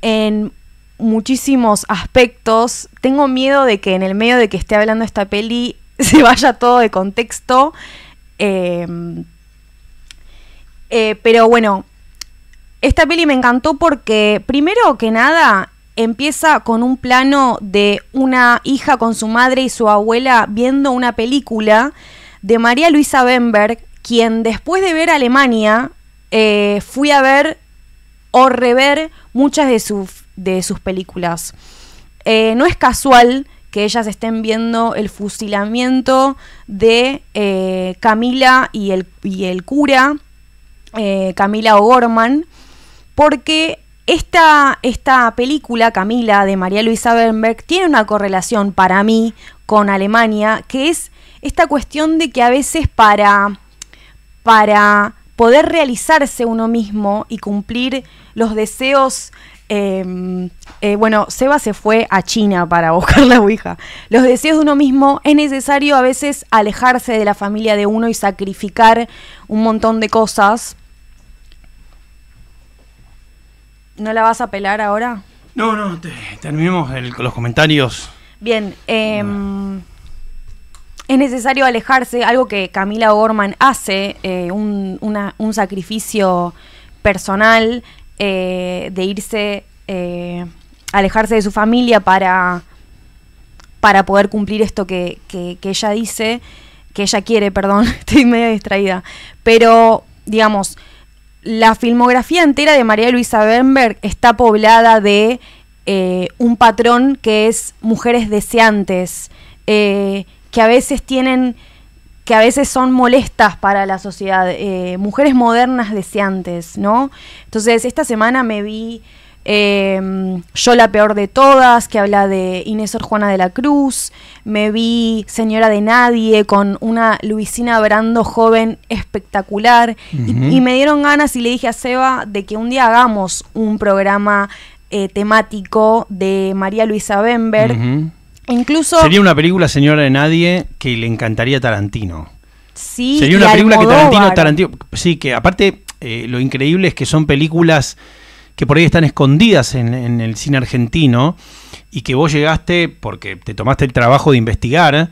en muchísimos aspectos. Tengo miedo de que en el medio de que esté hablando esta peli se vaya todo de contexto. Em, eh, pero bueno, esta peli me encantó porque, primero que nada, empieza con un plano de una hija con su madre y su abuela viendo una película de María Luisa Benberg, quien después de ver Alemania, eh, fui a ver o rever muchas de sus de sus películas. Eh, no es casual que ellas estén viendo el fusilamiento de eh, Camila y el, y el cura, eh, Camila O'Gorman, porque esta, esta, película, Camila, de María Luisa Bernberg, tiene una correlación para mí con Alemania, que es esta cuestión de que a veces para, para poder realizarse uno mismo y cumplir los deseos Em, eh, bueno, Seba se fue a China para buscar la Ouija. Los deseos de uno mismo es necesario a veces alejarse de la familia de uno y sacrificar un montón de cosas. ¿No la vas a pelar ahora? No, no, terminemos los comentarios. Bien, em, es necesario alejarse, algo que Camila Gorman hace, eh, un, un sacrificio personal eh, de irse, eh, alejarse de su familia para, para poder cumplir esto que, ella dice, que ella quiere, perdón, estoy media distraída, pero digamos, la filmografía entera de María Luisa Bernberg está poblada de eh, un patrón que es mujeres deseantes, que a veces tienen que a veces son molestas para la sociedad, eh, mujeres modernas deseantes, ¿no? Entonces, esta semana me vi em, Yo la peor de todas, que habla de Inés Orjuana Juana de la Cruz, me vi Señora de Nadie con una Luisina Brando joven espectacular, y, me dieron ganas y le dije a Seba de que un día hagamos un programa eh, temático de María Luisa Bember, Sería una película, señora de nadie, que le encantaría Tarantino. Sí, Sería una película que Tarantino, Tarantino. Sí, que aparte, eh, lo increíble es que son películas que por ahí están escondidas en, el cine argentino y que vos llegaste porque te tomaste el trabajo de investigar,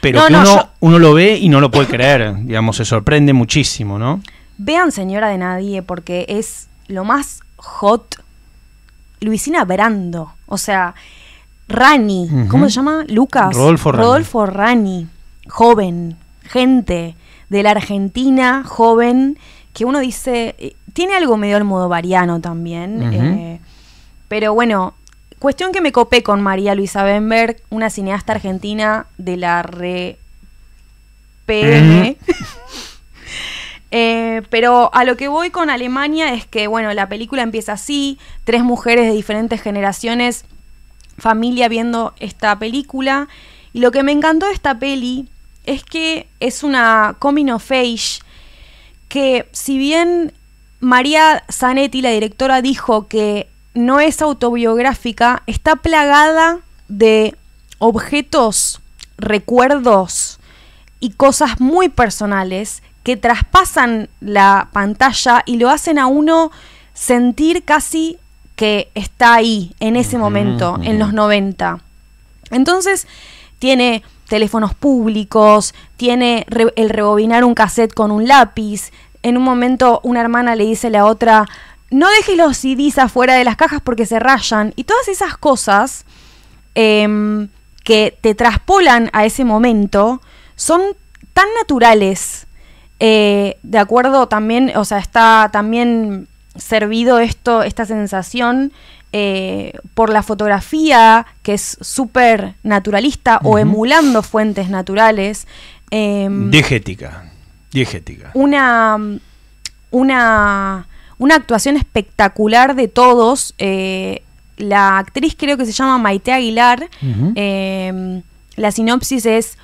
pero que uno, uno lo ve y no lo puede creer. Digamos, se sorprende muchísimo, ¿no? Vean, señora de nadie, porque es lo más hot. Luisina Brando. O sea, Rani, ¿cómo se llama? Lucas. Rodolfo Rani. Rani, joven, gente de la Argentina, joven, que uno dice, eh, tiene algo medio al modo variano también. Eh, pero bueno, cuestión que me copé con María Luisa Benberg, una cineasta argentina de la re... Eh, pero a lo que voy con Alemania es que, bueno, la película empieza así, tres mujeres de diferentes generaciones familia viendo esta película. Y lo que me encantó de esta peli es que es una coming of age que si bien María Zanetti, la directora, dijo que no es autobiográfica, está plagada de objetos, recuerdos y cosas muy personales que traspasan la pantalla y lo hacen a uno sentir casi que está ahí en ese momento, en los 90. Entonces, tiene teléfonos públicos, tiene el rebobinar un cassette con un lápiz. En un momento una hermana le dice a la otra, no dejes los CDs afuera de las cajas porque se rayan. Y todas esas cosas em, que te traspolan a ese momento son tan naturales. Eh, de acuerdo también, o sea, está también servido esto, esta sensación eh, por la fotografía, que es súper naturalista, o emulando fuentes naturales. Eh, diegética, Una, una, una actuación espectacular de todos. Eh, la actriz creo que se llama Maite Aguilar. Em, la sinopsis es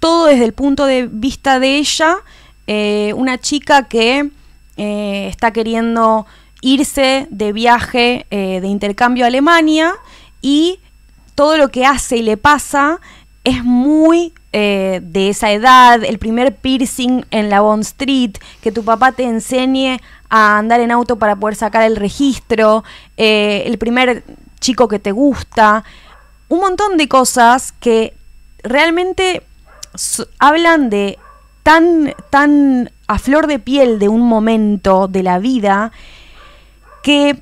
todo desde el punto de vista de ella, eh, una chica que... Eh, está queriendo irse de viaje eh, de intercambio a Alemania y todo lo que hace y le pasa es muy eh, de esa edad, el primer piercing en la Bond Street, que tu papá te enseñe a andar en auto para poder sacar el registro, el primer chico que te gusta, un montón de cosas que realmente hablan de tan, a flor de piel de un momento de la vida que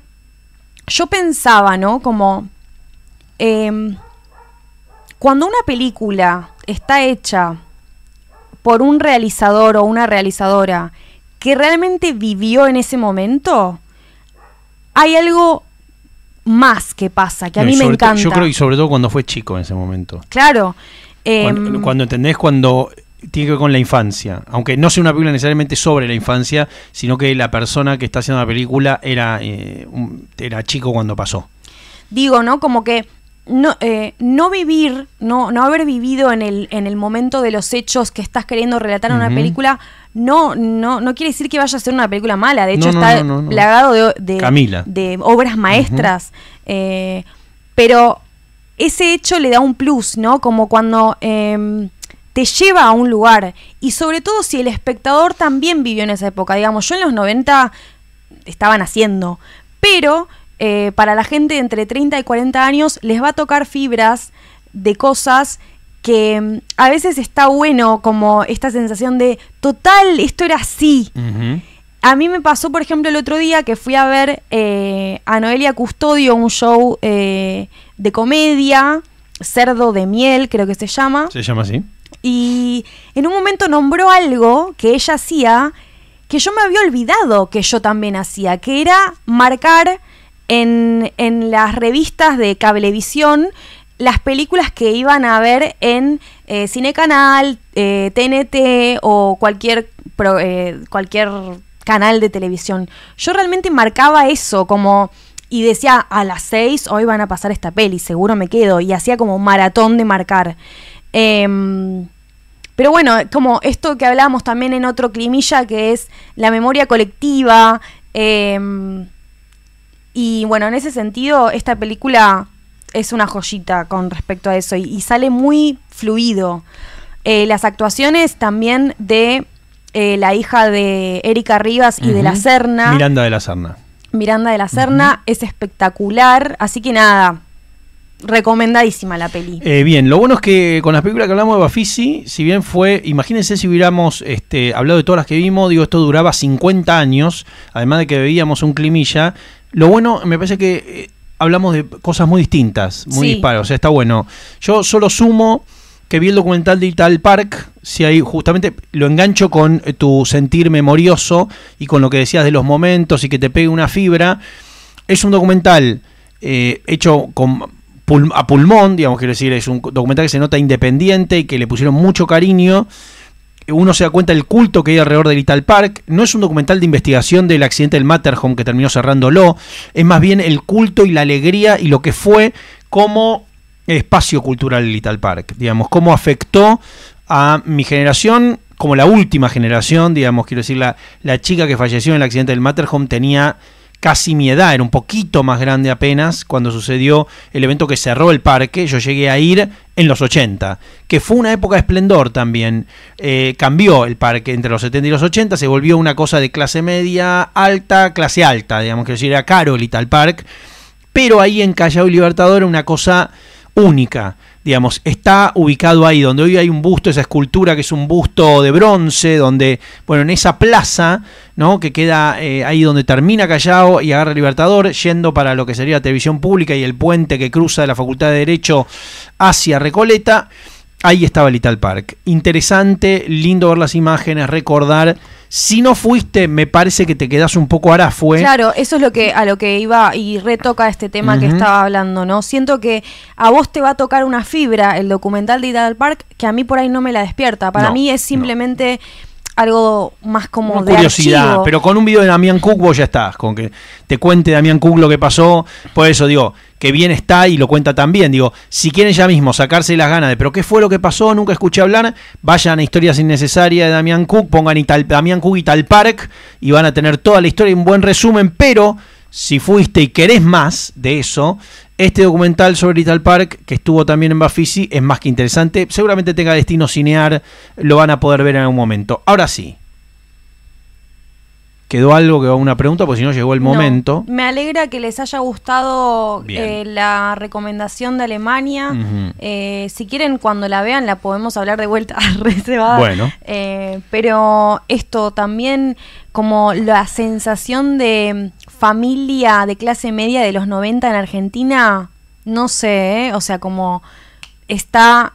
yo pensaba, ¿no? Como em, cuando una película está hecha por un realizador o una realizadora que realmente vivió en ese momento, hay algo más que pasa, que a mí me encanta. Yo creo y sobre todo cuando fue chico en ese momento. Claro. Em, cuando, entendés cuando tiene que ver con la infancia. Aunque no sea una película necesariamente sobre la infancia, sino que la persona que está haciendo la película era, eh, era chico cuando pasó. Digo, ¿no? Como que no, eh, no vivir, no, no haber vivido en el, en el momento de los hechos que estás queriendo relatar en una película, no, no, no quiere decir que vaya a ser una película mala. De hecho, está plagado de, de, obras maestras. Eh, pero ese hecho le da un plus, ¿no? Como cuando em, te lleva a un lugar y sobre todo si el espectador también vivió en esa época. Digamos, yo en los 90 estaban haciendo, pero eh, para la gente entre 30 y 40 años les va a tocar fibras de cosas que mm, a veces está bueno como esta sensación de, total, esto era así. A mí me pasó, por ejemplo, el otro día que fui a ver eh, a Noelia Custodio, un show eh, de comedia, Cerdo de Miel, creo que se llama. Se llama así. Y en un momento nombró algo que ella hacía que yo me había olvidado que yo también hacía, que era marcar en, las revistas de cablevisión las películas que iban a ver en eh, Cinecanal, TNT eh, o cualquier, eh, cualquier canal de televisión. Yo realmente marcaba eso como... Y decía, a las seis hoy van a pasar esta peli, seguro me quedo. Y hacía como un maratón de marcar. Em, pero bueno, como esto que hablábamos también en otro climilla, que es la memoria colectiva. Em, y bueno, en ese sentido, esta película es una joyita con respecto a eso y, sale muy fluido. Eh, las actuaciones también de eh, la hija de Erika Rivas y de la Serna. Miranda de la Serna. Miranda de la Serna es espectacular, así que nada, recomendadísima la peli. Eh, bien, lo bueno es que con las películas que hablamos de Bafisi, si bien fue, imagínense si hubiéramos este, hablado de todas las que vimos, digo, esto duraba 50 años, además de que veíamos un climilla, lo bueno, me parece que eh, hablamos de cosas muy distintas, muy disparos, está bueno. Yo solo sumo que vi el documental de Park, si ahí justamente lo engancho con eh, tu sentir memorioso y con lo que decías de los momentos y que te pegue una fibra. Es un documental hecho con a pulmón, digamos, quiero decir, es un documental que se nota independiente y que le pusieron mucho cariño. Uno se da cuenta del culto que hay alrededor de Little Park. No es un documental de investigación del accidente del Matterhorn que terminó cerrándolo. Es más bien el culto y la alegría y lo que fue como espacio cultural de Little Park. Digamos, cómo afectó a mi generación como la última generación. Digamos, quiero decir, la, la chica que falleció en el accidente del Matterhorn tenía casi mi edad, era un poquito más grande apenas cuando sucedió el evento que cerró el parque, yo llegué a ir en los 80, que fue una época de esplendor también, eh, cambió el parque entre los 70 y los 80, se volvió una cosa de clase media alta, clase alta, digamos que decir, era caro el tal Park, pero ahí en Callao y Libertador era una cosa única digamos, está ubicado ahí, donde hoy hay un busto, esa escultura que es un busto de bronce, donde, bueno, en esa plaza, ¿no? Que queda eh, ahí donde termina Callao y agarra Libertador, yendo para lo que sería la televisión pública y el puente que cruza de la Facultad de Derecho hacia Recoleta ahí estaba Little Park. Interesante, lindo ver las imágenes, recordar. Si no fuiste, me parece que te quedas un poco arafue. Claro, eso es lo que a lo que iba y retoca este tema que estaba hablando, ¿no? Siento que a vos te va a tocar una fibra el documental de Little Park que a mí por ahí no me la despierta. Para mí es simplemente algo más como de curiosidad, pero con un video de Damián Cook vos ya estás, con que te cuente Damián Cook lo que pasó, por eso digo, que bien está y lo cuenta también, digo, si quieren ya mismo sacarse las ganas de, pero qué fue lo que pasó, nunca escuché hablar, vayan a Historias Innecesarias de Damián Cook, pongan y tal, Damián Cook y tal Park y van a tener toda la historia y un buen resumen, pero si fuiste y querés más de eso, este documental sobre Little Park, que estuvo también en Bafisi, es más que interesante. Seguramente tenga destino cinear, lo van a poder ver en algún momento. Ahora sí. ¿Quedó algo que va una pregunta? Porque si no llegó el momento. me alegra que les haya gustado eh, la recomendación de Alemania. Eh, si quieren, cuando la vean, la podemos hablar de vuelta reservada. Bueno. Eh, pero esto también, como la sensación de familia de clase media de los 90 en Argentina, no sé, ¿eh? o sea, como está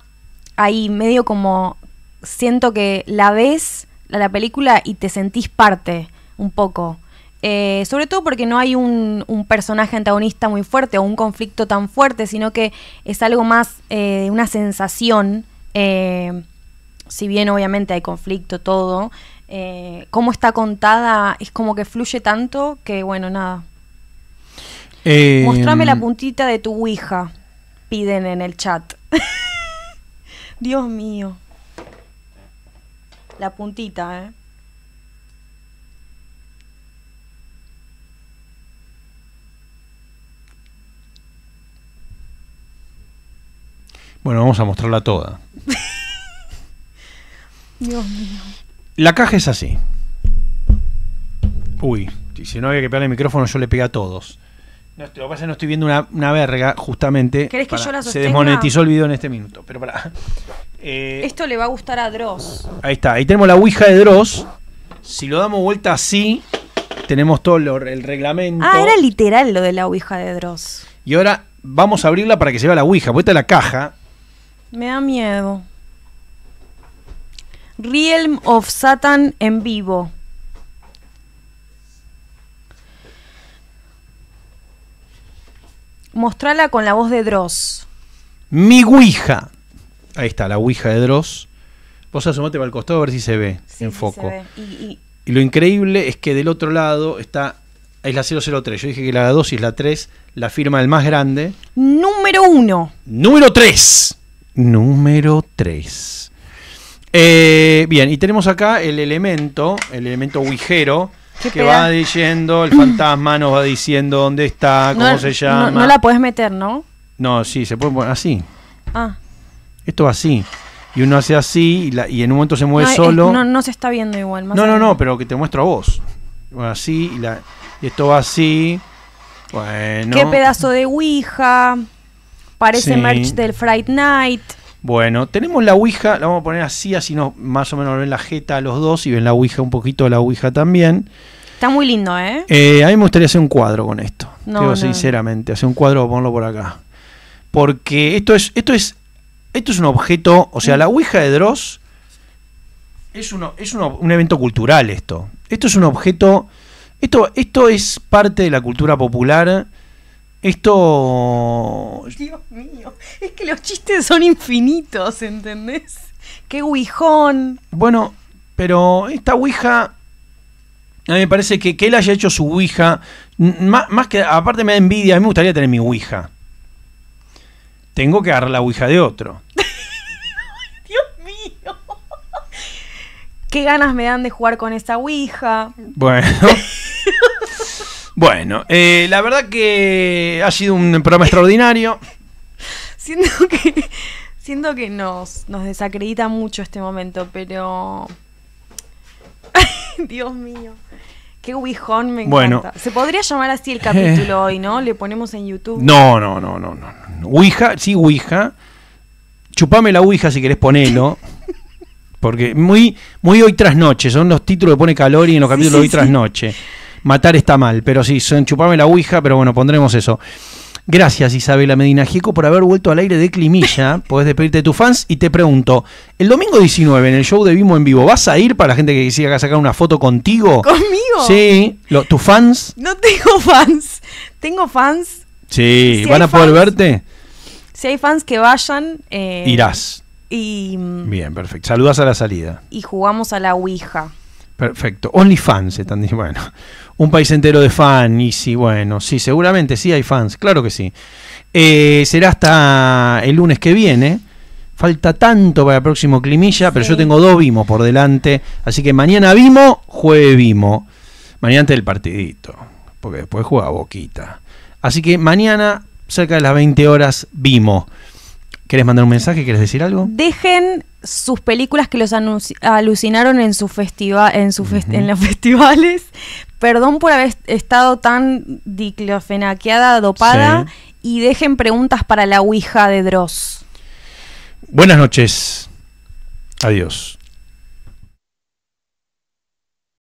ahí medio como siento que la ves la, la película y te sentís parte un poco. Eh, sobre todo porque no hay un, personaje antagonista muy fuerte o un conflicto tan fuerte, sino que es algo más de eh, una sensación, si bien obviamente hay conflicto, todo, eh, cómo está contada, es como que fluye tanto que, bueno, nada. Eh, Mostrame la mm. puntita de tu Ouija, piden en el chat. Dios mío. La puntita, ¿eh? Bueno, vamos a mostrarla toda. Dios mío. La caja es así. Uy, si no había que pegarle el micrófono, yo le pegué a todos. No, lo que pasa es que no estoy viendo una, verga, justamente. ¿Crees que yo la sostenga? Se desmonetizó el video en este minuto, pero para. Eh, Esto le va a gustar a Dross. Ahí está, ahí tenemos la Ouija de Dross. Si lo damos vuelta así, tenemos todo el reglamento. Ah, era literal lo de la Ouija de Dross. Y ahora vamos a abrirla para que se vea la Ouija, Vuelta a la caja. Me da miedo. Realm of Satan en vivo. Mostrala con la voz de Dross. Mi Ouija. Ahí está, la Ouija de Dross. Vos asomate para el costado a ver si se ve en foco. Y, lo increíble es que del otro lado está. Es la 003. Yo dije que la 2 y la 3 la firma del más grande. Número 1. Número 3. Número 3. Eh, bien, y tenemos acá el elemento, el elemento Ouijero, que va diciendo, el fantasma nos va diciendo dónde está, cómo se llama. No, la puedes meter, ¿no? No, sí, se puede poner así. Ah. Esto va así. Y uno hace así y, en un momento se mueve solo. no, se está viendo igual. Más no, no, no, pero que te muestro a vos. así y, esto va así. Bueno. Qué pedazo de Ouija. Parece merch del Fright Night. Bueno, tenemos la Ouija, la vamos a poner así, así no, más o menos ven la jeta los dos y ven la Ouija un poquito, la Ouija también. Está muy lindo, ¿eh? eh a mí me gustaría hacer un cuadro con esto. digo sinceramente, hacer un cuadro, ponerlo por acá. Porque esto es, esto es, esto es un objeto, o sea, mm. la Ouija de Dross es, uno, es un evento cultural esto. Esto es un objeto, esto, esto es parte de la cultura popular esto. Dios mío, es que los chistes son infinitos, ¿entendés? ¡Qué guijón Bueno, pero esta ouija. A mí me parece que, que él haya hecho su ouija. Más, que. Aparte me da envidia, a mí me gustaría tener mi ouija. Tengo que agarrar la ouija de otro. ¡Dios mío! ¿Qué ganas me dan de jugar con esta ouija? Bueno. Bueno, eh, la verdad que ha sido un programa extraordinario. siento que, siento que nos, nos desacredita mucho este momento, pero... Dios mío. Qué guijón me encanta. Se podría llamar así el capítulo hoy, ¿no? Le ponemos en YouTube. No, no, no, no, no. Ouija, sí, Ouija. Chupame la Ouija si querés ponerlo, Porque muy, muy hoy tras noche, son los títulos que pone y en los capítulos hoy tras noche matar está mal, pero sí, son la ouija, pero bueno, pondremos eso. Gracias Isabela Medina Gieco por haber vuelto al aire de Climilla. Podés despedirte de tus fans y te pregunto, el domingo 19 en el show de Vimo en vivo, ¿vas a ir para la gente que quisiera sacar una foto contigo? ¿Conmigo? Sí, ¿tus fans? No tengo fans, tengo fans. Sí, ¿van a poder verte? Si hay fans que vayan... Eh, Irás. Y, mm, Bien, perfecto. Saludas a la salida. Y jugamos a la Ouija. Perfecto. se están diciendo. Bueno, un país entero de fans. Y sí, bueno, sí, seguramente sí hay fans. Claro que sí. Eh, será hasta el lunes que viene. Falta tanto para el próximo Climilla, pero yo tengo dos Vimos por delante. Así que mañana Vimo, jueves Vimo. Mañana antes del partidito. Porque después juega Boquita. Así que mañana, cerca de las 20 horas, Vimo. ¿Querés mandar un mensaje? ¿Quieres decir algo? Dejen sus películas que los alucinaron en, su festiva en, su en los festivales. Perdón por haber estado tan diclofenaqueada, dopada. Y dejen preguntas para la Ouija de Dross. Buenas noches. Adiós.